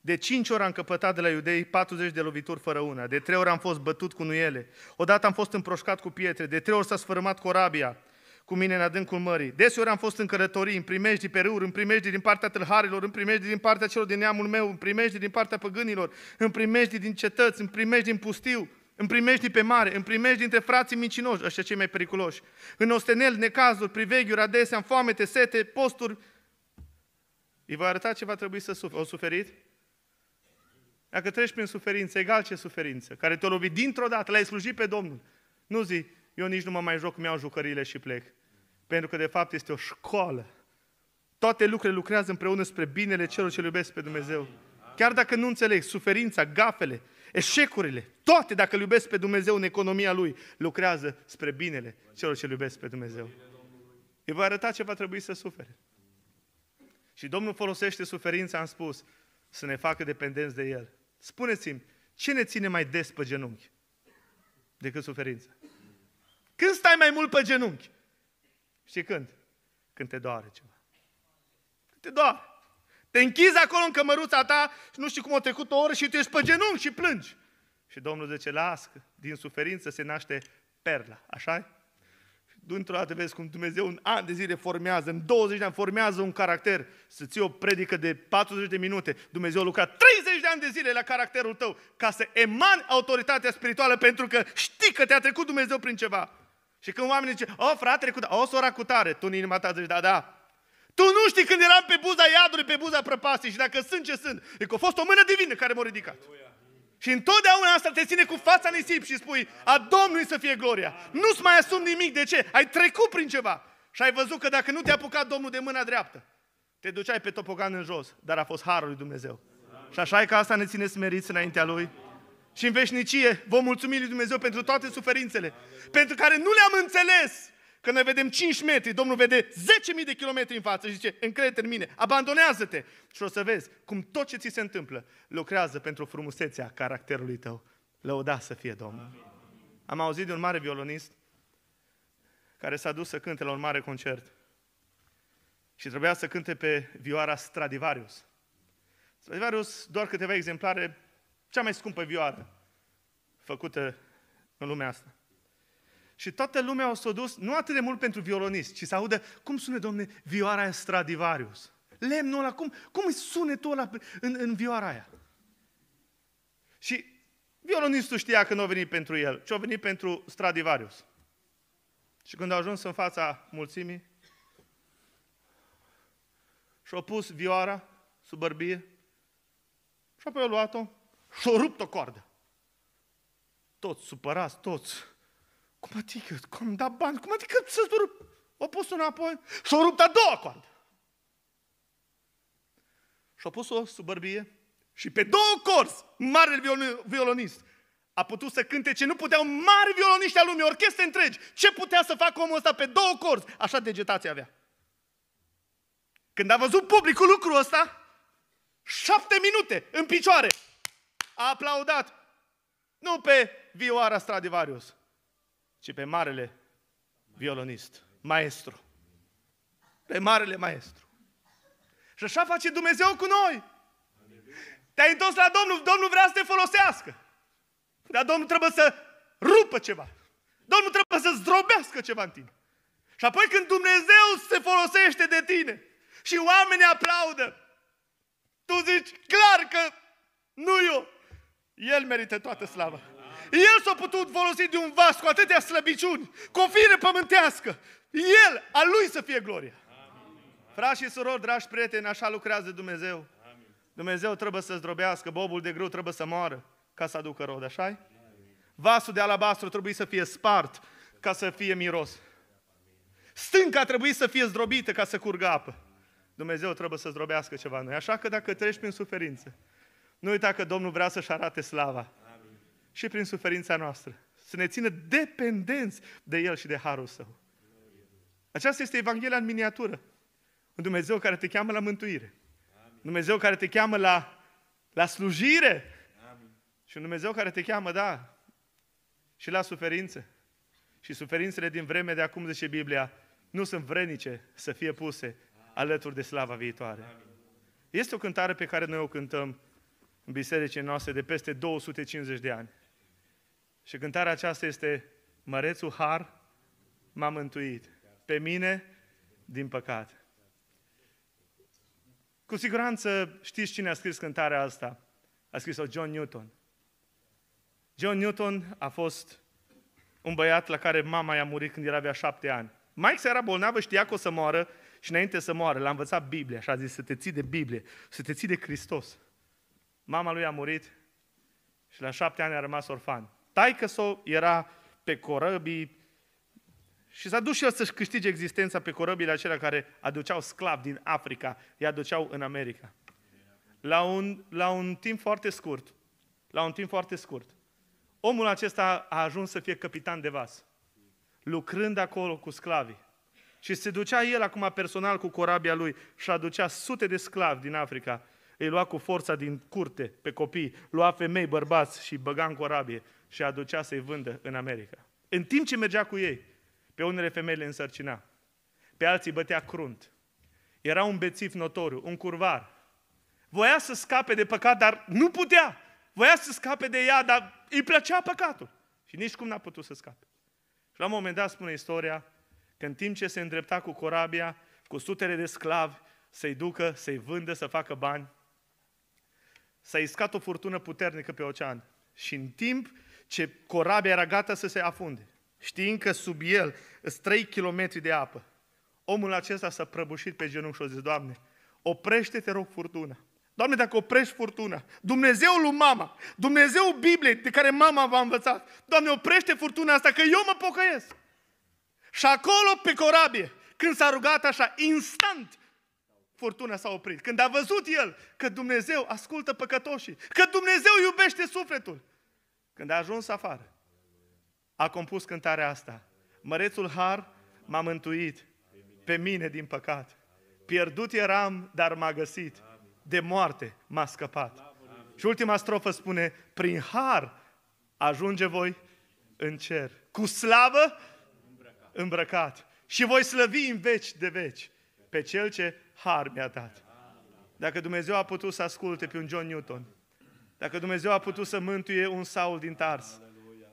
Speaker 1: De cinci ori am căpătat de la iudei 40 de lovituri fără una. De trei ori am fost bătut cu nuiele. Odată am fost împroșcat cu pietre. De trei ori s-a sfărâmat corabia cu mine în adâncul mării. Deseori am fost în călătorii, în primejdii pe râuri, în primejdii din partea tâlharilor, în primejdii din partea celor din neamul meu, în primejdii din partea păgânilor, în primejdii din cetăți, în primejdii din pustiu, în primejdii pe mare, în primejdii între frații mincinoși, ăștia cei mai periculoși, în ostenel, necazuri, priveghiuri, adesea, în foamete, sete, posturi. Îi voi arăta ce va trebui să suferi. O suferit? Dacă treci prin suferință, egal ce suferință, care te-a lovit dintr-o dată, l-ai slujit pe Domnul. Nu zi, eu nici nu mă mai joc, mi-au jucările și plec. Pentru că de fapt este o școală. Toate lucrurile lucrează împreună spre binele celor ce iubesc pe Dumnezeu. Chiar dacă nu înțeleg suferința, gafele, eșecurile, toate dacă iubesc pe Dumnezeu în economia Lui, lucrează spre binele celor ce iubesc pe Dumnezeu. Îi voi arăta ce va trebui să sufere. Și Domnul folosește suferința, am spus, să ne facă dependenți de El. Spuneți-mi, ce ne ține mai des pe genunchi decât suferința? Când stai mai mult pe genunchi? Și când? Când te doare ceva. Când te doare. Te închizi acolo în cămăruța ta și nu știi cum a trecut o oră și tu ești pe genunchi și plângi. Și Domnul zice, lască, din suferință se naște perla, așa Dintr-o dată vezi cum Dumnezeu un an de zile formează, în 20 de ani formează un caracter. Să ții o predică de 40 de minute, Dumnezeu lucra 30 de ani de zile la caracterul tău ca să emani autoritatea spirituală pentru că știi că te-a trecut Dumnezeu prin ceva. Și când oamenii zice, o, oh, fratele cu o, oh, sora cu tare, tu în inima ta zici, da, da. Tu nu știi când eram pe buza iadului, pe buza prăpastii și dacă sunt ce sunt. E că a fost o mână divină care m-a ridicat. Și întotdeauna asta te ține cu fața nisip și spui, a Domnului să fie gloria. Nu-ți mai asum nimic. De ce? Ai trecut prin ceva. Și ai văzut că dacă nu te-a apucat Domnul de mâna dreaptă, te duceai pe topogan în jos, dar a fost harul lui Dumnezeu. Și așa e că asta ne ține smeriți înaintea Lui și în veșnicie vom mulțumi lui Dumnezeu pentru toate suferințele, pentru care nu le-am înțeles. Că noi vedem 5 metri, Domnul vede 10.000 de kilometri în față și zice, încrede în mine, abandonează-te. Și o să vezi cum tot ce ți se întâmplă lucrează pentru frumusețea caracterului tău. Lăuda să fie Domnul. Amin. Am auzit de un mare violonist care s-a dus să cânte la un mare concert și trebuia să cânte pe vioara Stradivarius. Stradivarius, doar câteva exemplare cea mai scumpă vioară făcută în lumea asta. Și toată lumea o s-a dus, nu atât de mult pentru violonist, ci să audă cum sună, domne, vioara Stradivarius. Lemnul ăla, cum, cum îi tu ăla în, în vioara aia? Și Violonistul știa că nu a venit pentru el, ci a venit pentru Stradivarius. Și când a ajuns în fața mulțimii, și-a pus vioara sub bărbie și apoi a luat-o și-o rupt o coardă. Toți supărați, toți. Cum adică? Cum da bani? Cum adică să-ți rup? O pus înapoi și-o rupt a doua coardă. Și-a pus-o sub bărbie și pe două corzi, marele violonist, a putut să cânte ce nu puteau mari violoniști al lumii, orchestre întregi. Ce putea să facă omul ăsta pe două corzi? Așa degetația avea. Când a văzut publicul lucrul ăsta, șapte minute în picioare, a aplaudat nu pe vioara Stradivarius, ci pe marele violonist, maestru. Pe marele maestru. Și așa face Dumnezeu cu noi. Te-ai întors la Domnul, Domnul vrea să te folosească. Dar Domnul trebuie să rupă ceva. Domnul trebuie să zdrobească ceva în tine. Și apoi când Dumnezeu se folosește de tine și oamenii aplaudă, tu zici clar că nu eu, el merită toată slava. El s-a putut folosi de un vas cu atâtea slăbiciuni, cu o fire pământească. El, a Lui să fie gloria. Frați și surori, dragi prieteni, așa lucrează Dumnezeu. Dumnezeu trebuie să zdrobească, bobul de grâu trebuie să moară ca să aducă rod, așa Vasul de alabastru trebuie să fie spart ca să fie miros. Stânca trebuie să fie zdrobită ca să curgă apă. Dumnezeu trebuie să zdrobească ceva în noi. Așa că dacă treci prin suferință, nu uita că Domnul vrea să-și arate slava. Amin. Și prin suferința noastră. Să ne țină dependenți de El și de Harul Său. Aceasta este Evanghelia în miniatură. Un Dumnezeu care te cheamă la mântuire. Amin. Dumnezeu care te cheamă la, la slujire. Amin. Și un Dumnezeu care te cheamă, da, și la suferințe. Și suferințele din vreme de acum, zice Biblia, nu sunt vrenice să fie puse alături de slava viitoare. Amin. Este o cântare pe care noi o cântăm în bisericii noastre de peste 250 de ani. Și cântarea aceasta este Mărețul Har m-a mântuit pe mine din păcat. Cu siguranță știți cine a scris cântarea asta. A scris-o John Newton. John Newton a fost un băiat la care mama i-a murit când el avea șapte ani. Mike era bolnavă, știa că o să moară și înainte să moară l-a învățat Biblia și a zis să te ții de Biblie, să te ții de Hristos. Mama lui a murit și la șapte ani a rămas orfan. Taică său era pe corăbii și s-a dus și el să-și câștige existența pe corăbile acelea care aduceau sclavi din Africa, îi aduceau în America. La un, la un timp foarte scurt, la un timp foarte scurt, omul acesta a ajuns să fie capitan de vas, lucrând acolo cu sclavii. Și se ducea el acum personal cu corabia lui și aducea sute de sclavi din Africa îi lua cu forța din curte pe copii, lua femei, bărbați și băga în corabie și aducea să-i vândă în America. În timp ce mergea cu ei, pe unele femei le însărcina, pe alții bătea crunt. Era un bețiv notoriu, un curvar. Voia să scape de păcat, dar nu putea. Voia să scape de ea, dar îi plăcea păcatul. Și nici cum n-a putut să scape. Și la un moment dat spune istoria că în timp ce se îndrepta cu corabia, cu sutele de sclavi, să-i ducă, să-i vândă, să facă bani, S-a iscat o furtună puternică pe ocean și în timp ce corabia era gata să se afunde, știind că sub el sunt 3 km de apă, omul acesta s-a prăbușit pe genunchi și a zis, Doamne, oprește-te, rog, furtuna. Doamne, dacă oprești furtuna, Dumnezeul lui mama, Dumnezeul Bibliei de care mama v-a învățat, Doamne, oprește furtuna asta, că eu mă pocăiesc. Și acolo pe corabie, când s-a rugat așa, instant, furtuna s-a oprit. Când a văzut el că Dumnezeu ascultă păcătoșii, că Dumnezeu iubește sufletul. Când a ajuns afară, a compus cântarea asta. Mărețul Har m-a mântuit pe mine din păcat. Pierdut eram, dar m-a găsit. De moarte m-a scăpat. Și ultima strofă spune, prin Har ajunge voi în cer. Cu slavă îmbrăcat. Și voi slăvi în veci de veci pe cel ce har mi-a dat. Dacă Dumnezeu a putut să asculte pe un John Newton, dacă Dumnezeu a putut să mântuie un Saul din Tars,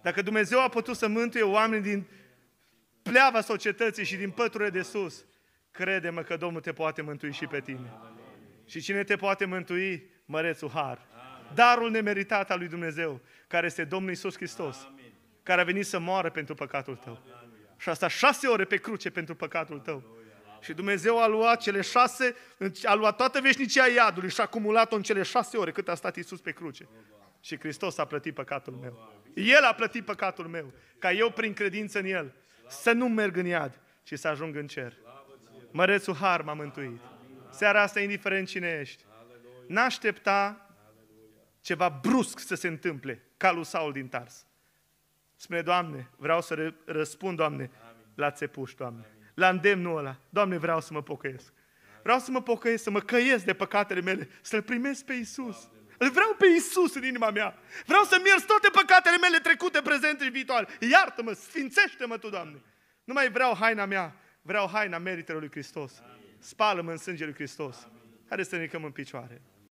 Speaker 1: dacă Dumnezeu a putut să mântuie oameni din pleava societății și din păturile de sus, crede-mă că Domnul te poate mântui și pe tine. Și cine te poate mântui? Mărețul Har. Darul nemeritat al lui Dumnezeu, care este Domnul Isus Hristos, care a venit să moară pentru păcatul tău. Și asta șase ore pe cruce pentru păcatul tău. Și Dumnezeu a luat cele șase, a luat toată veșnicia iadului și a acumulat-o în cele șase ore cât a stat Iisus pe cruce. Și Hristos a plătit păcatul meu. El a plătit păcatul meu, ca eu prin credință în El să nu merg în iad, ci să ajung în cer. Mărețul Har m-a mântuit. Seara asta, indiferent cine ești, n-aștepta ceva brusc să se întâmple, ca lui Saul din Tars. Spune, Doamne, vreau să răspund, Doamne, la țepuș, Doamne la îndemnul ăla. Doamne, vreau să mă pocăiesc. Vreau să mă pocăiesc, să mă căiesc de păcatele mele, să-L primesc pe Iisus. Îl vreau pe Iisus în inima mea. Vreau să-mi ierți toate păcatele mele trecute, prezente și viitoare. Iartă-mă, sfințește-mă Tu, Doamne. Nu mai vreau haina mea, vreau haina meritelor lui Hristos. Spală-mă în sângele lui Hristos. Haideți să ne ridicăm în picioare.